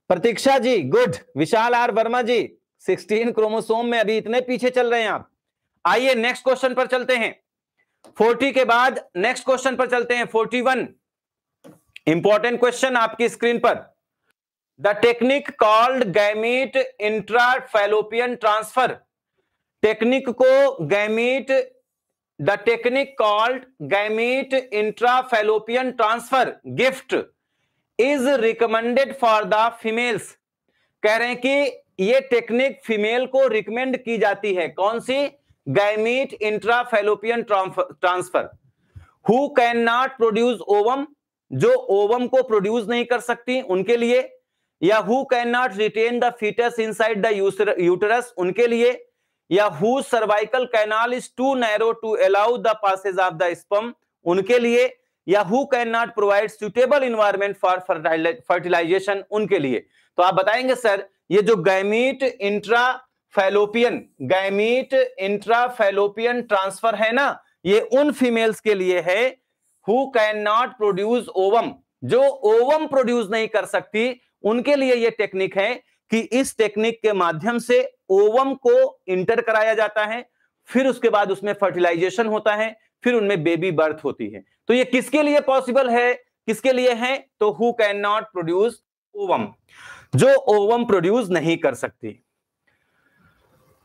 Speaker 1: Pratiksha ji good Vishal R Verma ji 16 chromosome में अभी इतने पीछे चल रहे हैं आप आइए नेक्स्ट क्वेश्चन पर चलते हैं फोर्टी के बाद नेक्स्ट क्वेश्चन पर चलते हैं फोर्टी वन इंपॉर्टेंट क्वेश्चन आपकी स्क्रीन पर the technique called gamete intra fallopian transfer technique को gamete the technique called gamete intra fallopian transfer gift is recommended for the females कह रहे हैं कि यह टेक्निक फीमेल को रिकमेंड की जाती है कौन सी gamete intrafallopian transfer who can not produce ovum जो ओवम को प्रोड्यूस नहीं कर सकती उनके लिए या who can not retain the foetus inside the uterus उनके लिए या who cervical canal is too narrow to allow the passage of the sperm उनके लिए या who can not provide suitable environment for fertilisation उनके लिए तो आप बताएंगे सर ये जो gamete intra fallopian gamete intra fallopian transfer है ना ये उन फीमेल्स के लिए है who can not produce ovum जो ओवम प्रोड्यूस नहीं कर सकती उनके लिए ये टेक्निक है कि इस टेक्निक के माध्यम से ओवम को इंटर कराया जाता है फिर उसके बाद उसमें फर्टिलाइजेशन होता है फिर उनमें बेबी बर्थ होती है तो ये किसके लिए पॉसिबल है किसके लिए है तो who can not produce ovum जो ओवम प्रोड्यूस नहीं कर सकती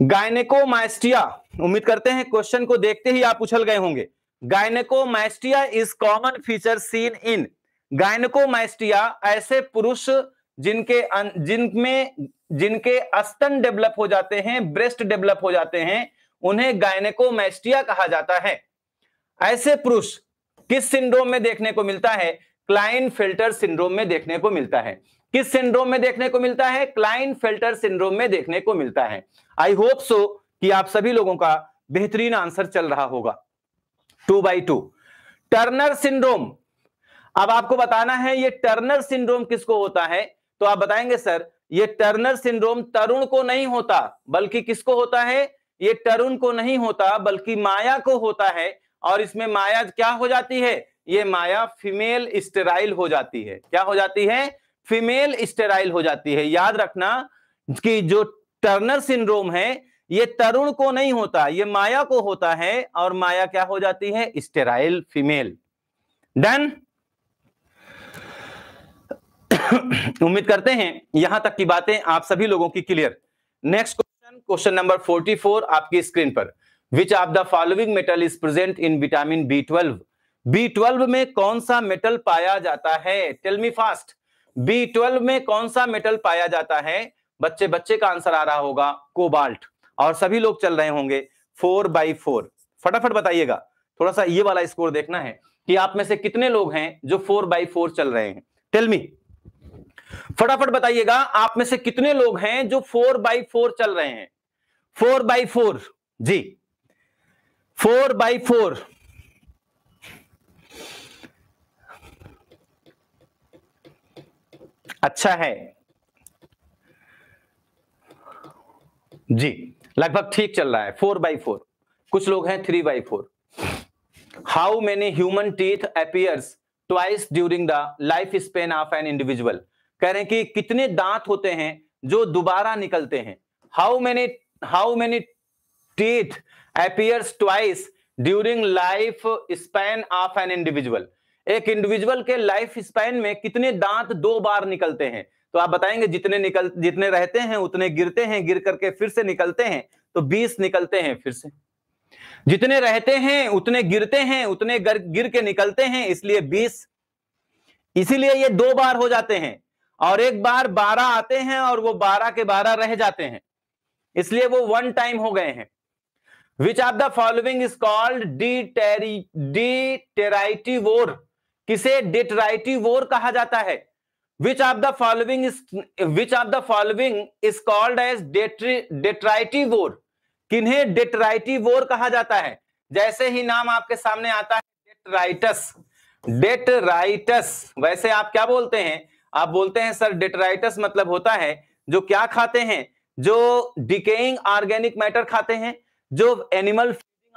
Speaker 1: गायनेकोमाइस्टिया उम्मीद करते हैं क्वेश्चन को देखते ही आप उछल गए होंगे gynaecomastia is common feature seen in gynaecomastia ऐसे पुरुष जिनके अं-, जिनमें जिनके अस्तन डेवलप हो जाते हैं ब्रेस्ट डेवलप हो जाते हैं उन्हें गायनेकोमाइस्टिया कहा जाता है ऐसे पुरुष किस सिंड्रोम में देखने को मिलता है क्लाइन फिल्टर सिंड्रोम में देखने को मिलता है किस सिंड्रोम में देखने को मिलता है क्लाइन फिल्टर सिंड्रोम में देखने को मिलता है आई होप सो कि आप सभी लोगों का बेहतरीन आंसर चल रहा होगा two by two Turner syndrome अब आपको बताना है ये टर्नर सिंड्रोम किसको होता है तो आप बताएंगे सर ये टर्नर सिंड्रोम तरुण को नहीं होता बल्कि किसको होता है ये तरुण को नहीं होता बल्कि माया को होता है और इसमें माया क्या हो जाती है ये माया फीमेल स्टेराइल हो जाती है क्या हो जाती है फीमेल स्टेराइल हो जाती है याद रखना कि जो टर्नर सिंड्रोम है ये तरुण को नहीं होता ये माया को होता है और माया क्या हो जाती है स्टेराइल फीमेल डन उम्मीद करते हैं यहां तक की बातें आप सभी लोगों की clear next question question number 44 आपकी स्क्रीन पर which of the following metal is present in vitamin B twelve B twelve में कौन सा मेटल पाया जाता है टेलमी फास्ट बी ट्वेल्व में कौन सा मेटल पाया जाता है बच्चे बच्चे का आंसर आ रहा होगा कोबाल्ट और सभी लोग चल रहे होंगे फोर बाई फोर फटाफट बताइएगा थोड़ा सा ये वाला स्कोर देखना है कि आप में से कितने लोग हैं जो फोर बाई फोर चल रहे हैं टेलमी फटाफट बताइएगा आप में से कितने लोग हैं जो फोर बाई फोर चल रहे हैं फोर बाई फोर जी फोर बाई फोर अच्छा है जी लगभग ठीक चल रहा है फोर बाई फोर कुछ लोग हैं three by four how many human teeth appears twice during the life span of an individual कह रहे हैं कि कितने दांत होते हैं जो दोबारा निकलते हैं how many how many teeth appears twice during life span of an individual एक इंडिविजुअल के लाइफ स्पैन में कितने दांत दो बार निकलते हैं तो आप बताएंगे जितने निकल जितने रहते हैं उतने गिरते हैं गिर करके फिर से निकलते हैं तो बीस निकलते हैं फिर से जितने रहते हैं उतने गिरते हैं उतने गर, गिर के निकलते हैं इसलिए बीस इसीलिए ये दो बार हो जाते हैं और एक बार बारह आते हैं और वो बारह के बारह रह जाते हैं इसलिए वो वन टाइम हो गए हैं which of the following is called detritivore detritivore किसे वोर कहा जाता है which of the following which of the following is called एज वोर किन्हें वोर कहा जाता है जैसे ही नाम आपके सामने आता है डेट्राइटस डेटराइटस वैसे आप क्या बोलते हैं आप बोलते हैं सर डेटराइटस मतलब होता है जो क्या खाते हैं जो डिकेइंग ऑर्गेनिक मैटर खाते हैं जो एनिमल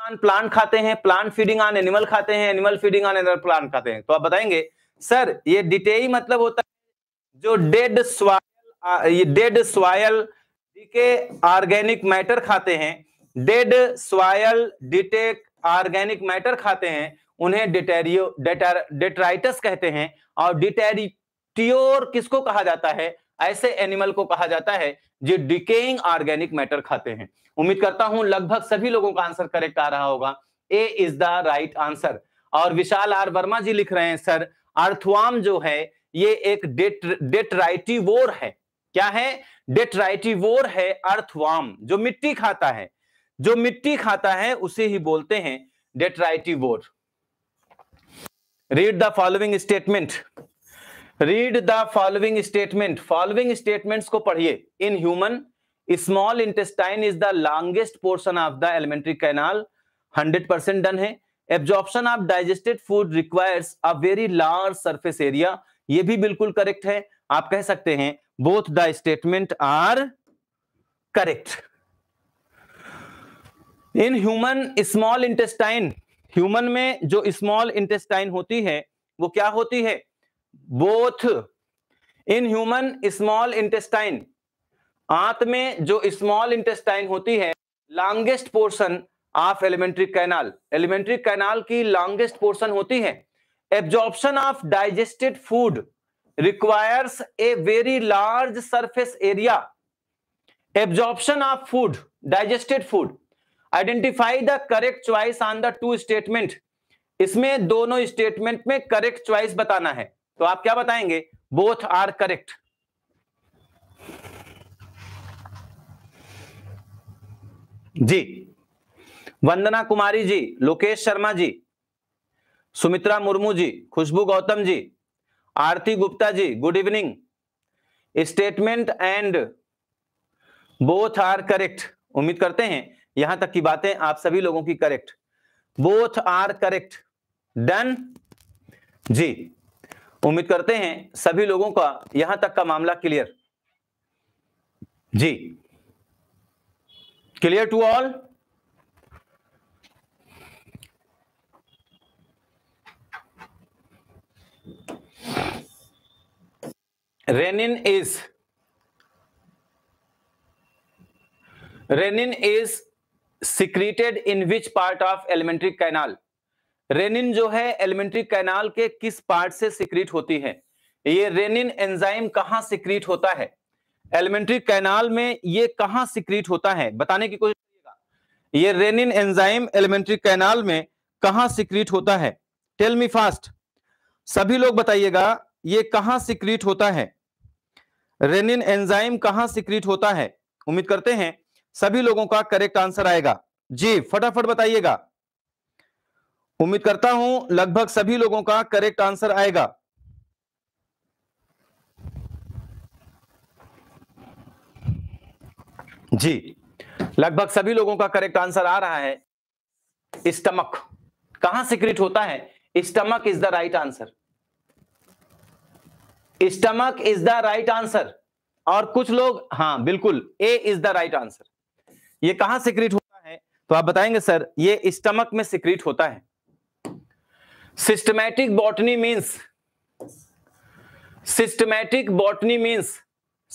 Speaker 1: ऑन प्लांट खाते हैं प्लांट फीडिंग ऑन एनिमल खाते हैं animal feeding on animal plant खाते हैं तो आप बताएंगे सर ये डिटेई मतलब होता है जो डेड स्वायल ये dead soil decay organic matter खाते हैं dead soil decay organic matter खाते हैं उन्हें डिटेरियो डेटर डेट्राइटस कहते हैं और डिटेरिटियोर किसको कहा जाता है ऐसे एनिमल को कहा जाता है जो डिकेइंग ऑर्गेनिक मैटर खाते हैं उम्मीद करता हूं लगभग सभी लोगों का आंसर करेक्ट आ रहा होगा ए इज द राइट आंसर और विशाल आर वर्मा जी लिख रहे हैं सर अर्थवाम जो है ये एक डेट वोर है क्या है वोर है अर्थवाम जो मिट्टी खाता है जो मिट्टी खाता है उसे ही बोलते हैं वोर read the following statement read the following statement following statements को पढ़िए in human small intestine is the longest portion of the alimentary canal hundred percent done है absorption of digested food requires a very large surface area ये भी बिल्कुल correct है आप कह सकते हैं both the statement are correct in human small intestine human में जो स्मॉल इंटेस्टाइन होती है वो क्या होती है both in human small intestine आंत में जो स्मॉल इंटेस्टाइन होती है longest portion of alimentary canal alimentary canal की लॉन्गेस्ट पोर्शन होती है absorption of digested food requires a very large surface area absorption of food digested food identify the correct choice on the two statement इसमें दोनों statement में correct choice बताना है तो आप क्या बताएंगे बोथ आर करेक्ट जी Vandana Kumari ji Lokesh Sharma ji Sumitra Murmu ji Khushboo Gautam ji Aarti Gupta ji good evening statement and both are correct उम्मीद करते हैं यहां तक की बातें आप सभी लोगों की correct both are correct done जी उम्मीद करते हैं सभी लोगों का यहां तक का मामला क्लियर जी clear to all renin is renin is secreted in which part of alimentary canal renin जो है एलिमेंट्री कैनाल के किस पार्ट से सिक्रीट होती है ये रेनिन एंजाइम कहां सिक्रीट होता है एलिमेंट्री कैनाल में ये कहां सिक्रीट होता है बताने की कोशिश करिएगा ये रेनिन एंजाइम एलिमेंट्री कैनाल में कहा सिक्रीट होता है टेल मी फास्ट सभी लोग बताइएगा ये कहा सिक्रीट होता है रेनिन एंजाइम कहा सिक्रीट होता है उम्मीद करते हैं सभी लोगों का करेक्ट आंसर आएगा जी फटाफट बताइएगा उम्मीद करता हूं लगभग सभी लोगों का करेक्ट आंसर आएगा जी लगभग सभी लोगों का करेक्ट आंसर आ रहा है स्टमक कहां सिक्रिट होता है stomach is the right answer stomach is the right answer और कुछ लोग हाँ बिल्कुल a is the right answer ये कहां सिक्रिट होता है तो आप बताएंगे सर ये स्टमक में सिक्रिट होता है systematic botany means systematic botany means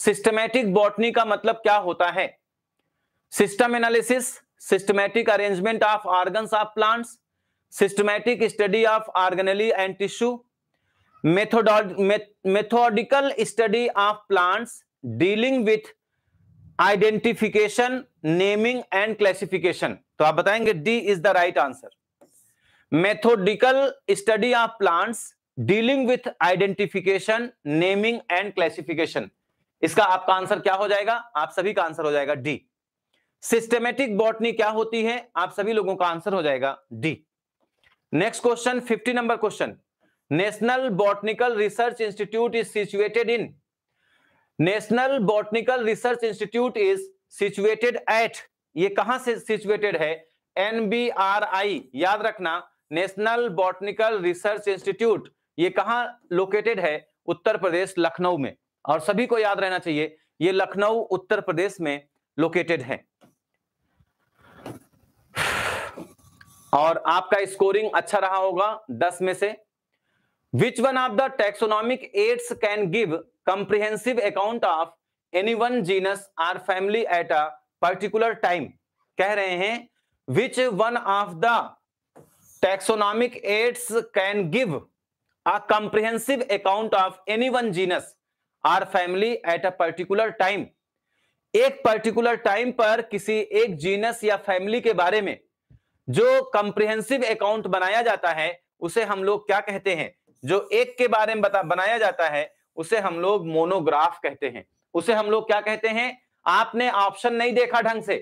Speaker 1: systematic botany का मतलब क्या होता है system analysis systematic arrangement of organs of plants systematic study of organelle and tissue methodical study of plants dealing with identification naming and classification तो आप बताएंगे D is the right answer methodical study of plants dealing with identification naming and classification इसका आपका answer क्या हो जाएगा आप सभी का आंसर हो जाएगा डी सिस्टमेटिक बॉटनी क्या होती है आप सभी लोगों का आंसर हो जाएगा D next question fifty number question national botanical research institute is situated in national botanical research institute is situated at ये कहां से सिचुएटेड है एनबीआरआई याद रखना नेशनल बॉटनिकल रिसर्च इंस्टीट्यूट ये कहां लोकेटेड है उत्तर प्रदेश लखनऊ में और सभी को याद रहना चाहिए ये लखनऊ उत्तर प्रदेश में लोकेटेड है और आपका स्कोरिंग अच्छा रहा होगा दस में से which one of the taxonomic aids can give comprehensive account of any one genus or family at a particular time कह रहे हैं which one of the taxonomic aids can give a comprehensive account of any one genus or family at a particular time एक particular time पर किसी एक genus या family के बारे में जो कंप्रिहेंसिव अकाउंट बनाया जाता है उसे हम लोग क्या कहते हैं जो एक के बारे में बता बनाया जाता है उसे हम लोग मोनोग्राफ कहते हैं उसे हम लोग क्या कहते हैं आपने ऑप्शन नहीं देखा ढंग से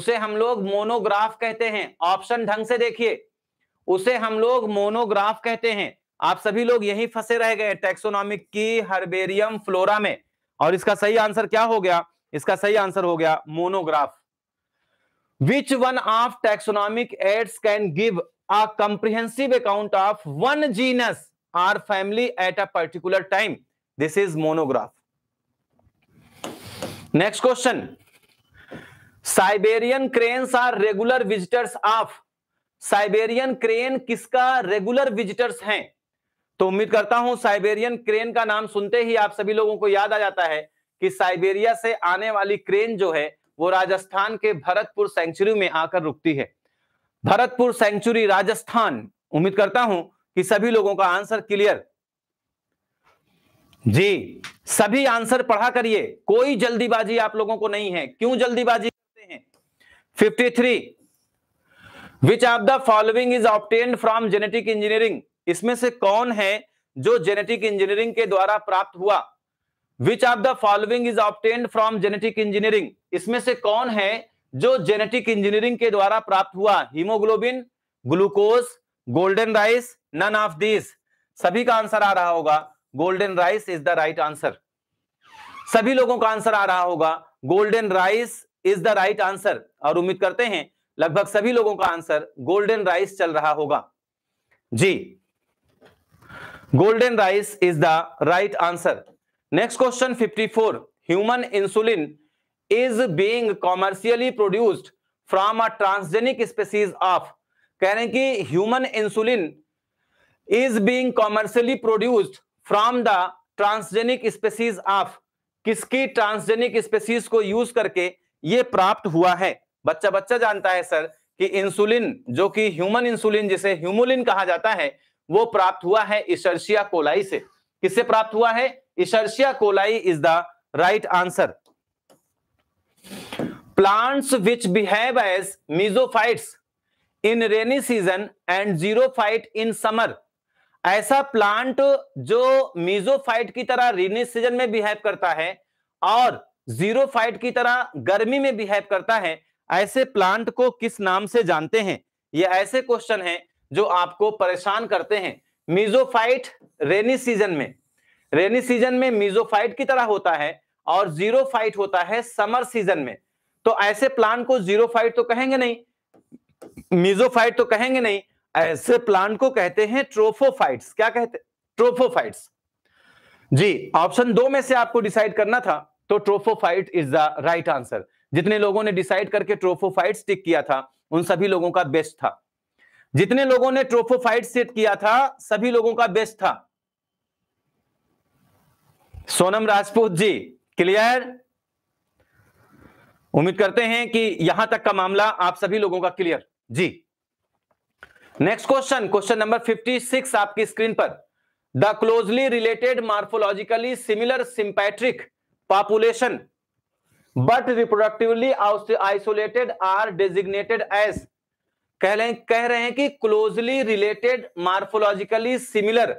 Speaker 1: उसे हम लोग मोनोग्राफ कहते हैं ऑप्शन ढंग से देखिए उसे हम लोग मोनोग्राफ कहते हैं आप सभी लोग यही फंसे रह गए टेक्सोनॉमिक की हर्बेरियम फ्लोरा में और इसका सही आंसर क्या हो गया इसका सही आंसर हो गया monograph which one of taxonomic aids can give a comprehensive account of one genus or family at a particular time this is monograph next question Siberian crane are regular visitors of Siberian crane किसका regular visitors हैं तो उम्मीद करता हूं Siberian crane का नाम सुनते ही आप सभी लोगों को याद आ जाता है कि साइबेरिया से आने वाली क्रेन जो है वो राजस्थान के भरतपुर सेंचुरी में आकर रुकती है भरतपुर सेंचुरी राजस्थान उम्मीद करता हूं कि सभी लोगों का आंसर क्लियर जी सभी आंसर पढ़ा करिए कोई जल्दीबाजी आप लोगों को नहीं है क्यों जल्दीबाजी करते हैं 53 which of the following is obtain from genetic engineering इसमें से कौन है जो जेनेटिक इंजीनियरिंग के द्वारा प्राप्त हुआ which of the following is obtain from genetic engineering इसमें से कौन है जो जेनेटिक इंजीनियरिंग के द्वारा प्राप्त हुआ haemoglobin glucose golden rice none of these सभी का आंसर आ रहा होगा golden rice is the right answer सभी लोगों का आंसर आ रहा होगा golden rice is the right answer और उम्मीद करते हैं लगभग सभी लोगों का आंसर गोल्डन राइस चल रहा होगा जी golden rice is the right answer next question 54 human insulin is being commercially produced from a transgenic species of कह रहे हैं कि human insulin is being commercially produced from the transgenic species of किसकी transgenic species को use करके ये प्राप्त हुआ है बच्चा बच्चा जानता है सर कि इंसुलिन जो कि ह्यूमन इंसुलिन जिसे ह्यूमुलिन कहा जाता है वो प्राप्त हुआ है इशर्शिया कोलाई से किससे प्राप्त हुआ है Escherichia coli is the right answer which behave as as in rainy season and xerophyte in summer ऐसा प्लांट जो मीजोफाइट की तरह रेनी सीजन में बिहेव करता है और जीरो फाइट की तरह गर्मी में बिहेव करता है ऐसे प्लांट को किस नाम से जानते हैं ये ऐसे क्वेश्चन हैं जो आपको परेशान करते हैं मीजोफाइट रेनी सीजन में रेनी सीजन में मीजोफाइट की तरह होता है और जीरो फाइट होता है समर सीजन में तो ऐसे प्लांट को जीरो तो कहेंगे नहीं मिजोफाइट तो कहेंगे नहीं ऐसे प्लांट को कहते हैं ट्रोफोफाइट्स क्या कहते ट्रोफोफाइट्स जी ऑप्शन दो में से आपको डिसाइड करना था तो tropophyte is the right answer जितने लोगों ने डिसाइड करके ट्रोफोफाइट टिक किया था उन सभी लोगों का बेस्ट था जितने लोगों ने ट्रोफोफाइट सेट किया था सभी लोगों का बेस्ट था सोनम राजपूत जी क्लियर उम्मीद करते हैं कि यहां तक का मामला आप सभी लोगों का क्लियर जी नेक्स्ट क्वेश्चन क्वेश्चन नंबर 56 आपकी स्क्रीन पर the closely related morphologically similar sympatric population but reproductively isolated are designated as कह रहे कह रहे हैं कि closely related morphologically similar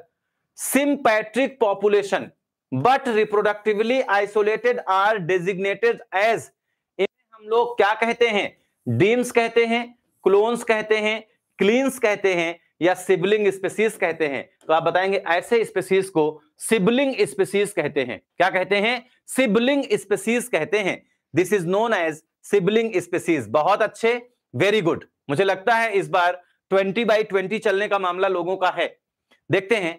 Speaker 1: sympatric population but reproductively isolated are designated as लोग क्या कहते हैं डीम्स कहते हैं क्लोन्स कहते हैं क्लीन्स कहते हैं या सिबलिंग स्पेसीज कहते हैं तो आप बताएंगे ऐसे स्पेसीज को सिबलिंग स्पेसीज कहते हैं क्या कहते हैं सिबलिंग स्पेसीज कहते हैं this is known as sibling species बहुत अच्छे वेरी गुड मुझे लगता है इस बार ट्वेंटी बाई ट्वेंटी चलने का मामला लोगों का है देखते हैं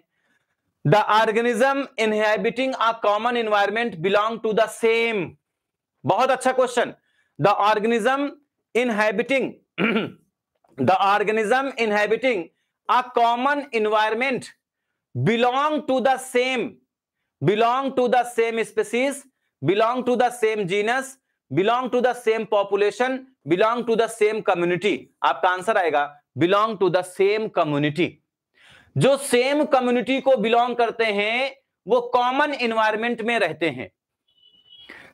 Speaker 1: the organism inhabiting a common environment belong to the same बहुत अच्छा question the organism inhabiting the organism inhabiting a common environment belong to the same belong to the same species belong to the same genus belong to the same population belong to the same community आपका answer आएगा belong to the same community जो same community को belong करते हैं वो common environment में रहते हैं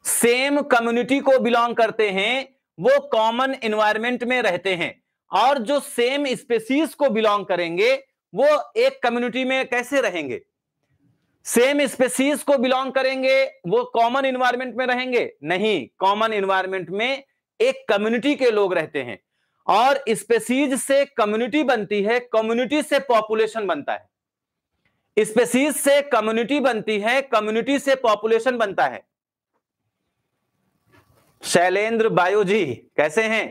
Speaker 1: सेम कम्युनिटी को बिलोंग करते हैं वो कॉमन एनवायरमेंट में रहते हैं और जो सेम स्पेसीज को बिलोंग करेंगे वो एक कम्युनिटी में कैसे रहेंगे सेम स्पेसीज को बिलोंग करेंगे वो कॉमन इन्वायरमेंट में रहेंगे नहीं कॉमन इन्वायरमेंट में एक कम्युनिटी के लोग रहते हैं और स्पेसीज से कम्युनिटी बनती है कम्युनिटी से पॉपुलेशन बनता है स्पेसीज से कम्युनिटी बनती है कम्युनिटी से पॉपुलेशन बनता है शैलेंद्र बायो जी कैसे हैं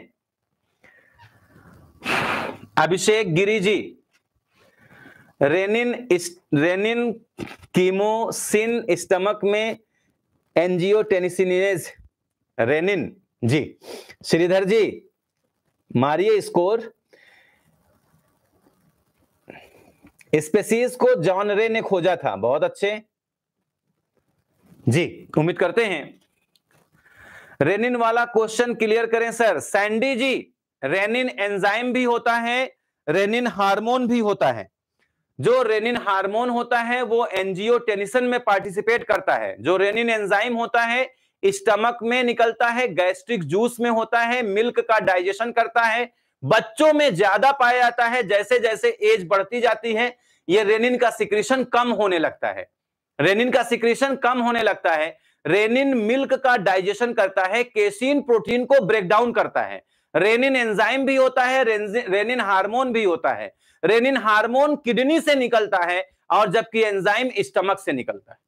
Speaker 1: Abhishek Giri ji rennin rennin chymosin stomach में एनजीओ टेनिसिनेज रेनिन जी श्रीधर जी मारिए स्कोर स्पेसीज को जॉन रे ने खोजा था बहुत अच्छे जी उम्मीद करते हैं रेनिन वाला क्वेश्चन क्लियर करें sir Sandy ji rennin enzyme भी होता है रेनिन हार्मोन भी होता है जो रेनिन हार्मोन होता है वो एनजीओ टेनिसन में पार्टिसिपेट करता है जो रेनिन एंजाइम होता है स्टमक में निकलता है गैस्ट्रिक जूस में होता है मिल्क का डाइजेशन करता है बच्चों में ज्यादा पाया जाता है जैसे जैसे एज बढ़ती जाती है ये रेनिन का सिक्रेशन कम होने लगता है रेनिन का सिक्रेशन कम होने लगता है रेनिन मिल्क का डाइजेशन करता है केसिन प्रोटीन को डाउन करता है रेनिन एंजाइम भी होता है रेनिन हार्मोन भी होता है रेनिन हार्मोन किडनी से निकलता है और जबकि एंजाइम स्टमक से निकलता है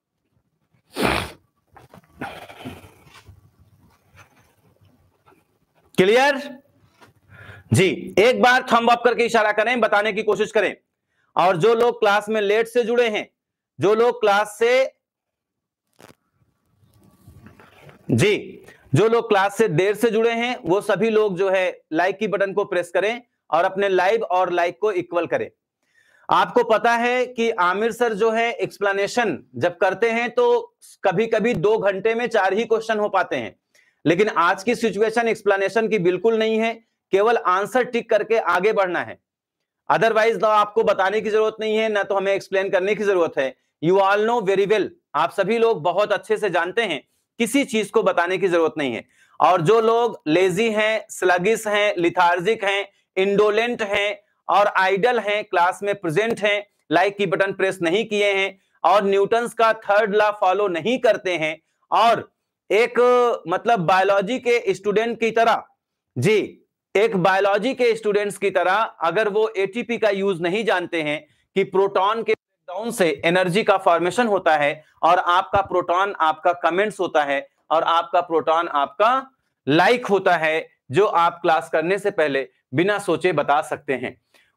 Speaker 1: क्लियर जी एक बार थंब अप करके इशारा करें बताने की कोशिश करें और जो लोग क्लास में लेट से जुड़े हैं जो लोग क्लास से जी जो लोग क्लास से देर से जुड़े हैं वो सभी लोग जो है लाइक की बटन को प्रेस करें और अपने लाइव और लाइक को इक्वल करें आपको पता है कि आमिर सर जो है एक्सप्लेनेशन जब करते हैं तो कभी कभी दो घंटे में चार ही क्वेश्चन हो पाते हैं लेकिन आज की सिचुएशन एक्सप्लेनेशन की बिल्कुल नहीं है केवल आंसर टिक करके आगे बढ़ना है अदरवाइज तो आपको बताने की जरूरत नहीं है ना तो हमें एक्सप्लेन करने की जरूरत है you all know very well आप सभी लोग बहुत अच्छे से जानते हैं किसी चीज को बताने की जरूरत नहीं है और जो लोग लेजी हैं स्लगिस हैं लिथार्जिक हैं इंडोलेंट हैं और आइडल हैं क्लास में प्रेजेंट हैं लाइक की बटन प्रेस नहीं किए हैं और न्यूटन्स का थर्ड लॉ फॉलो नहीं करते हैं और एक मतलब बायोलॉजी के स्टूडेंट की तरह जी एक बायोलॉजी के स्टूडेंट्स की तरह अगर वो एटीपी का यूज नहीं जानते हैं कि प्रोटॉन के डाउन से एनर्जी का फॉर्मेशन होता है और आपका प्रोटॉन आपका कमेंट्स होता है और आपका प्रोटॉन आपका लाइक होता है जो आप क्लास करने से पहले बिना सोचे बता सकते हैं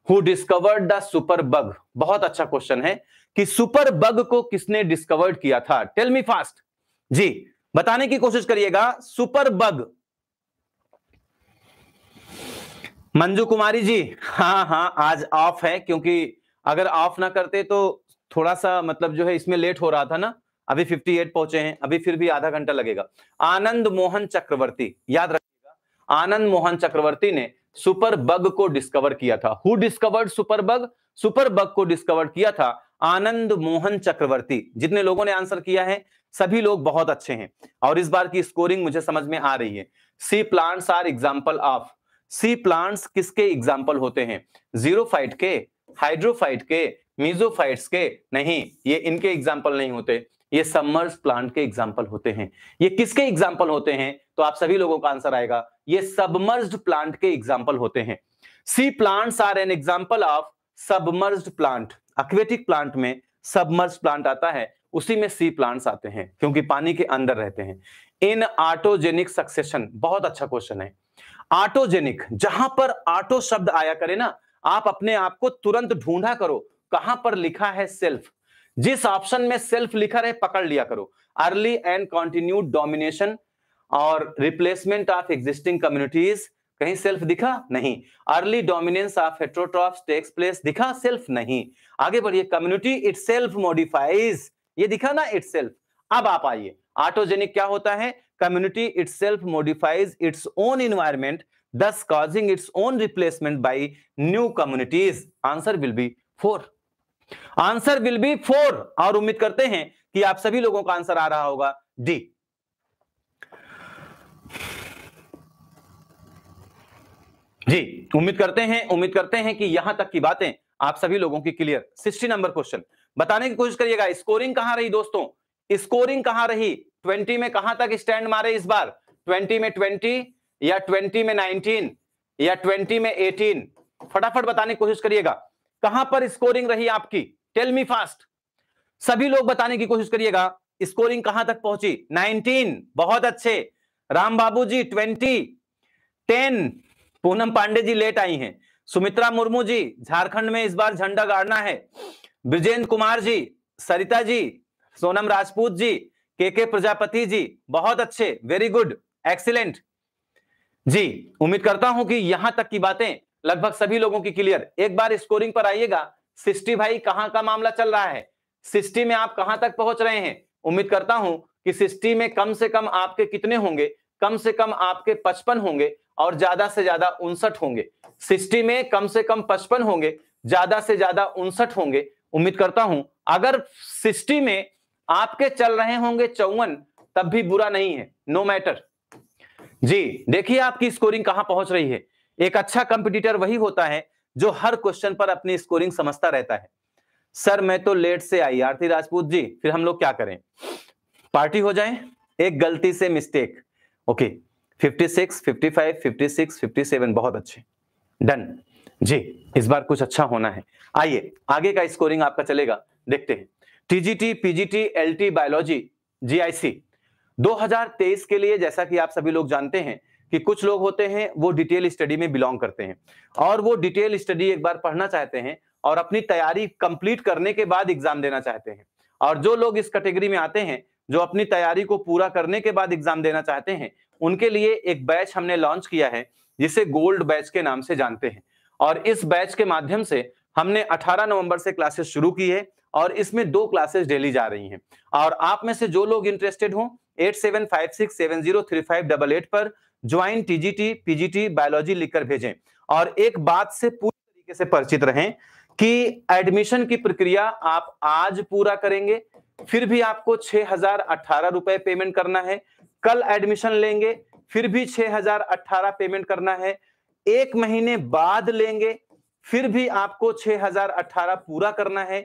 Speaker 1: who discovered the superbug बहुत अच्छा क्वेश्चन है कि सुपर बग को किसने डिस्कवर्ड किया था टेल मी फास्ट जी बताने की कोशिश करिएगा सुपर बग मंजू कुमारी जी हाँ हाँ आज ऑफ है क्योंकि अगर ऑफ ना करते तो थोड़ा सा मतलब जो है इसमें लेट हो रहा था ना अभी 58 पहुंचे हैं अभी फिर भी आधा घंटा लगेगा आनंद मोहन चक्रवर्ती याद रखिएगा आनंद मोहन चक्रवर्ती ने सुपर बग को डिस्कवर किया था who discovered superbug superbug को डिस्कवर किया था आनंद मोहन चक्रवर्ती जितने लोगों ने आंसर किया है सभी लोग बहुत अच्छे हैं और इस बार की स्कोरिंग मुझे समझ में आ रही है sea plants are example of sea plants किसके एग्जाम्पल होते हैं जीरो फाइट के हाइड्रोफाइट के मीजोफाइट्स के नहीं ये इनके एग्जाम्पल नहीं होते ये सम्मर्स प्लांट के एग्जाम्पल होते हैं ये किसके एग्जाम्पल होते हैं तो आप सभी लोगों का आंसर आएगा ये सबमर्ज प्लांट के एग्जाम्पल होते हैं sea plants are an example of submerge plant aquatic plant में सबमर्ज प्लांट आता है उसी में सी प्लांट्स आते हैं क्योंकि पानी के अंदर रहते हैं इन आटोजेनिक सक्सेशन बहुत अच्छा क्वेश्चन है आटोजेनिक जहां पर आटो शब्द आया करे ना आप अपने आप को तुरंत ढूंढा करो कहां पर लिखा है सेल्फ जिस ऑप्शन में सेल्फ लिखा रहे पकड़ लिया करो अर्ली एंड कॉन्टिन्यूड डोमिनेशन और रिप्लेसमेंट ऑफ एग्जिस्टिंग कम्युनिटीज कहीं सेल्फ दिखा नहीं early dominance of heterotroph takes place दिखा सेल्फ नहीं आगे बढ़िए कम्युनिटी इट सेल्फ मॉडिफाइज ये दिखा ना इट सेल्फ अब आप आइए ऑटोजेनिक क्या होता है community itself modifies its own environment thus causing its own replacement by new communities answer will be 4 answer will be four और उम्मीद करते हैं कि आप सभी लोगों का आंसर आ रहा होगा डी जी उम्मीद करते हैं उम्मीद करते हैं कि यहां तक की बातें आप सभी लोगों की क्लियर सिक्सटी नंबर क्वेश्चन बताने की कोशिश करिएगा स्कोरिंग कहां रही दोस्तों स्कोरिंग कहां रही ट्वेंटी में कहां तक स्टैंड मारे इस बार ट्वेंटी में ट्वेंटी या ट्वेंटी में नाइनटीन या ट्वेंटी में एटीन फटाफट बताने की कोशिश करिएगा कहां पर स्कोरिंग रही आपकी टेल मी फास्ट सभी लोग बताने की कोशिश करिएगा स्कोरिंग कहां तक पहुंची 19 बहुत अच्छे Ram Babu ji twenty ten Poonam Pandey ji late आई हैं सुमित्रा मुर्मू जी झारखंड में इस बार झंडा गाड़ना है ब्रजेंद्र कुमार जी सरिता जी सोनम राजपूत जी के के प्रजापति जी बहुत अच्छे वेरी गुड एक्सीलेंट जी उम्मीद करता हूं कि यहां तक की बातें लगभग सभी लोगों की क्लियर एक बार स्कोरिंग पर आइएगा सिस्टी भाई कहां का मामला चल रहा है सिस्टी में आप कहां तक पहुंच रहे हैं उम्मीद करता हूं कि सिस्टी में कम से कम आपके कितने होंगे कम से कम आपके पचपन होंगे और ज्यादा से ज्यादा उनसठ होंगे सिस्टी में कम से कम पचपन होंगे ज्यादा से ज्यादा उनसठ होंगे उम्मीद करता हूं अगर सिस्टी में आपके चल रहे होंगे चौवन तब भी बुरा नहीं है नो मैटर जी देखिए आपकी स्कोरिंग कहां पहुंच रही है एक अच्छा कंपिटिटर वही होता है जो हर क्वेश्चन पर अपनी स्कोरिंग समझता रहता है सर मैं तो लेट से आई आरती राजपूत जी फिर हम लोग क्या करें पार्टी हो जाए एक गलती से मिस्टेक ओके 56 55 56 57 बहुत अच्छे डन जी इस बार कुछ अच्छा होना है आइए आगे का स्कोरिंग आपका चलेगा देखते हैं TGT PGT LT biology GIC 2023 के लिए जैसा कि आप सभी लोग जानते हैं कि कुछ लोग होते हैं वो डिटेल स्टडी में बिलोंग करते हैं और वो डिटेल स्टडी एक बार पढ़ना चाहते हैं और अपनी तैयारी कंप्लीट करने के बाद एग्जाम देना चाहते हैं और जो लोग इस कैटेगरी में आते हैं जो अपनी तैयारी को पूरा करने के बाद एग्जाम देना चाहते हैं उनके लिए एक बैच हमने लॉन्च किया है जिसे गोल्ड बैच के नाम से जानते हैं और इस बैच के माध्यम से हमने 18 नवंबर से क्लासेस शुरू की है और इसमें दो क्लासेस डेली जा रही हैं और आप में से जो लोग इंटरेस्टेड हों एट पर ज्वाइन टीजीटी पीजीटी बायोलॉजी लिखकर भेजें और एक बात से पूरी तरीके से परिचित रहें कि एडमिशन की प्रक्रिया आप आज पूरा करेंगे फिर भी आपको छह रुपए पेमेंट करना है कल एडमिशन लेंगे फिर भी छह पेमेंट करना है एक महीने बाद लेंगे फिर भी आपको 6018 पूरा करना है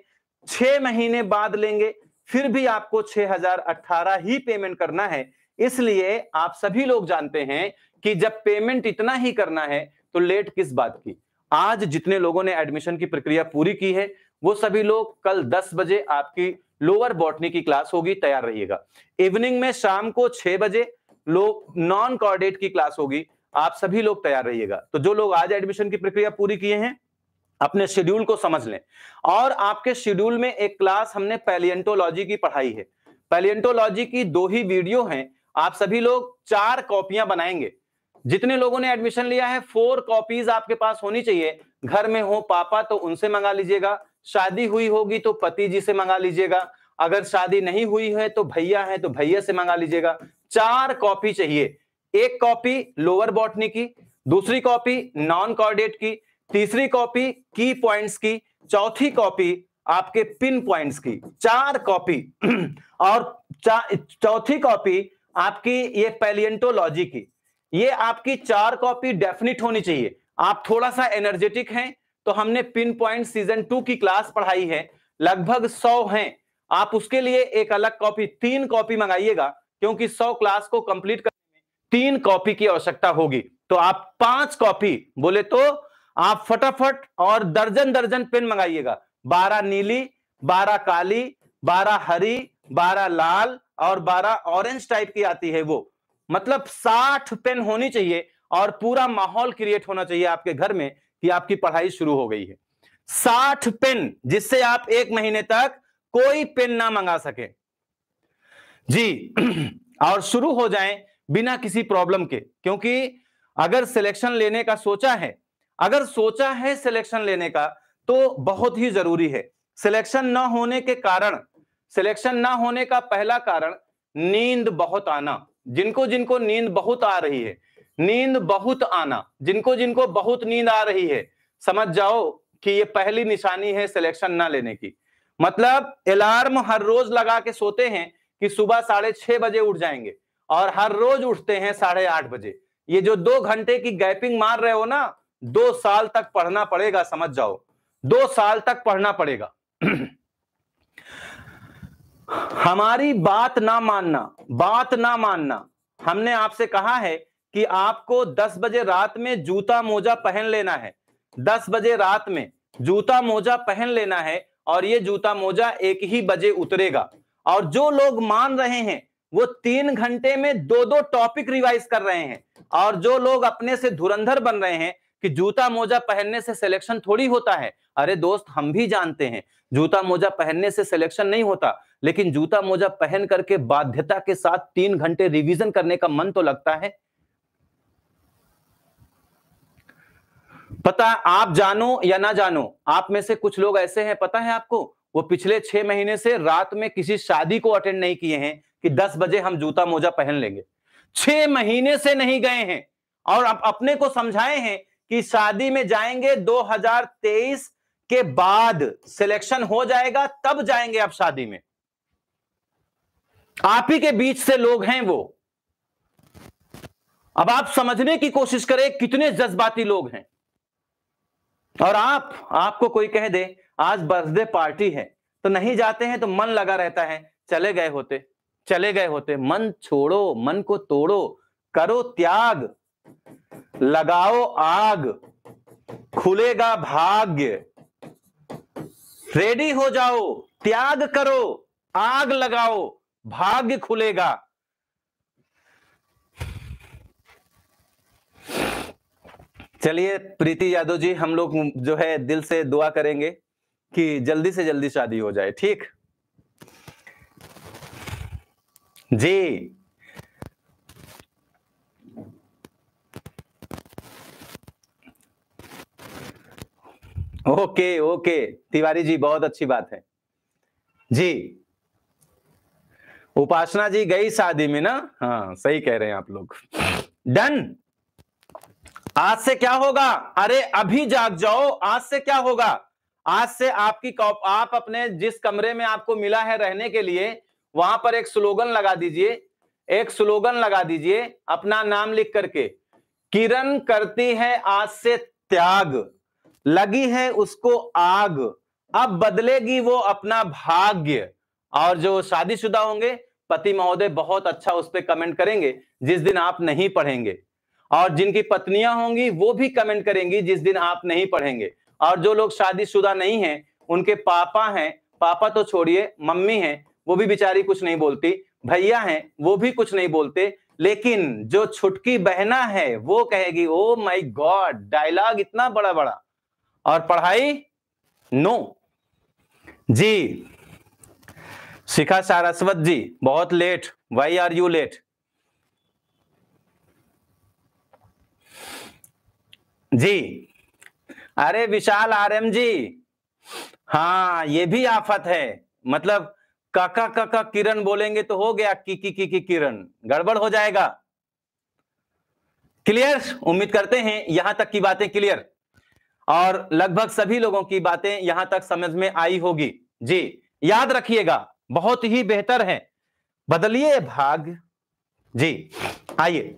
Speaker 1: छह महीने बाद लेंगे फिर भी आपको 6018 ही पेमेंट करना है इसलिए आप सभी लोग जानते हैं कि जब पेमेंट इतना ही करना है तो लेट किस बात की आज जितने लोगों ने एडमिशन की प्रक्रिया पूरी की है वो सभी लोग कल 10 बजे आपकी लोअर बॉटनी की क्लास होगी तैयार रहिएगा इवनिंग में शाम को 6 बजे लोग नॉन कॉर्डेट की क्लास होगी आप सभी लोग तैयार रहिएगा तो जो लोग आज एडमिशन की प्रक्रिया पूरी किए हैं अपने शेड्यूल को समझ लें और आपके शेड्यूल में एक क्लास हमने पैलियंटोलॉजी की पढ़ाई है पैलियंटोलॉजी की दो ही वीडियो हैं आप सभी लोग चार कॉपियां बनाएंगे जितने लोगों ने एडमिशन लिया है फोर कॉपीज आपके पास होनी चाहिए घर में हो पापा तो उनसे मंगा लीजिएगा शादी हुई होगी तो पति जी से मंगा लीजिएगा अगर शादी नहीं हुई है तो भैया है तो भैया से मंगा लीजिएगा चार कॉपी चाहिए एक कॉपी लोअर बॉटनी की दूसरी कॉपी नॉन कॉर्डेट की तीसरी कॉपी की पॉइंट्स की चौथी कॉपी आपके पिन पॉइंट्स की चार कॉपी और चौथी कॉपी आपकी ये पेलियंटोलॉजी की ये आपकी चार कॉपी डेफिनेट होनी चाहिए आप थोड़ा सा एनर्जेटिक हैं तो हमने पिन पॉइंट सीजन टू की क्लास पढ़ाई है लगभग सौ हैं आप उसके लिए एक अलग कॉपी तीन कॉपी मंगाइएगा क्योंकि सौ क्लास को कंप्लीट करने में तीन कॉपी की आवश्यकता होगी तो आप पांच कॉपी बोले तो आप फटाफट और दर्जन दर्जन पेन मंगाइएगा बारह नीली बारह काली बारह हरी बारह लाल और बारह ऑरेंज टाइप की आती है वो मतलब साठ पेन होनी चाहिए और पूरा माहौल क्रिएट होना चाहिए आपके घर में कि आपकी पढ़ाई शुरू हो गई है साठ पेन जिससे आप एक महीने तक कोई पेन ना मंगा सके जी और शुरू हो जाएं बिना किसी प्रॉब्लम के क्योंकि अगर सिलेक्शन लेने का सोचा है अगर सोचा है सिलेक्शन लेने का तो बहुत ही जरूरी है सिलेक्शन ना होने के कारण सिलेक्शन ना होने का पहला कारण नींद बहुत आना जिनको जिनको नींद बहुत आ रही है नींद बहुत आना जिनको जिनको बहुत नींद आ रही है समझ जाओ कि ये पहली निशानी है सिलेक्शन ना लेने की मतलब अलार्म हर रोज लगा के सोते हैं कि सुबह साढ़े छह बजे उठ जाएंगे और हर रोज उठते हैं साढ़े आठ बजे ये जो दो घंटे की गैपिंग मार रहे हो ना दो साल तक पढ़ना पड़ेगा समझ जाओ दो साल तक पढ़ना पड़ेगा हमारी बात ना मानना बात ना मानना हमने आपसे कहा है कि आपको 10 बजे रात में जूता मोजा पहन लेना है 10 बजे रात में जूता मोजा पहन लेना है और ये जूता मोजा एक ही बजे उतरेगा और जो लोग मान रहे हैं वो तीन घंटे में दो दो टॉपिक रिवाइज कर रहे हैं और जो लोग अपने से धुरंधर बन रहे हैं कि जूता मोजा पहनने से सिलेक्शन थोड़ी होता है अरे दोस्त हम भी जानते हैं जूता मोजा पहनने से सिलेक्शन नहीं होता लेकिन जूता मोजा पहन करके बाध्यता के साथ तीन घंटे रिवीजन करने का मन तो लगता है पता आप जानो या ना जानो आप में से कुछ लोग ऐसे हैं पता है आपको वो पिछले छह महीने से रात में किसी शादी को अटेंड नहीं किए हैं कि दस बजे हम जूता मोजा पहन लेंगे छह महीने से नहीं गए हैं और आप अपने को समझाए हैं कि शादी में जाएंगे 2023 के बाद सिलेक्शन हो जाएगा तब जाएंगे आप शादी में आप ही के बीच से लोग हैं वो अब आप समझने की कोशिश करें कितने जज्बाती लोग हैं और आप आपको कोई कह दे आज बर्थडे पार्टी है तो नहीं जाते हैं तो मन लगा रहता है चले गए होते चले गए होते मन छोड़ो मन को तोड़ो करो त्याग लगाओ आग खुलेगा भाग्य रेडी हो जाओ त्याग करो आग लगाओ भाग्य खुलेगा चलिए प्रीति यादव जी हम लोग जो है दिल से दुआ करेंगे कि जल्दी से जल्दी शादी हो जाए ठीक जी ओके ओके तिवारी जी बहुत अच्छी बात है जी उपासना जी गई शादी में ना हाँ सही कह रहे हैं आप लोग डन आज से क्या होगा अरे अभी जाग जाओ आज से क्या होगा आज से आपकी आप अपने जिस कमरे में आपको मिला है रहने के लिए वहां पर एक स्लोगन लगा दीजिए एक स्लोगन लगा दीजिए अपना नाम लिख करके किरण करती है आज से त्याग लगी है उसको आग अब बदलेगी वो अपना भाग्य और जो शादीशुदा होंगे पति महोदय बहुत अच्छा उस पर कमेंट करेंगे जिस दिन आप नहीं पढ़ेंगे और जिनकी पत्नियां होंगी वो भी कमेंट करेंगी जिस दिन आप नहीं पढ़ेंगे और जो लोग शादीशुदा नहीं है उनके पापा हैं पापा तो छोड़िए मम्मी है वो भी बेचारी कुछ नहीं बोलती भैया है वो भी कुछ नहीं बोलते लेकिन जो छुटकी बहना है वो कहेगी ओ माई गॉड डायलॉग इतना बड़ा बड़ा और पढ़ाई नो जी शिखा सारस्वत जी बहुत late why are you late जी अरे विशाल आर एम जी हाँ ये भी आफत है मतलब काका काका किरण बोलेंगे तो हो गया की की की की किरण गड़बड़ हो जाएगा क्लियर उम्मीद करते हैं यहां तक की बातें क्लियर और लगभग सभी लोगों की बातें यहां तक समझ में आई होगी जी याद रखिएगा बहुत ही बेहतर है बदलिए भाग जी आइए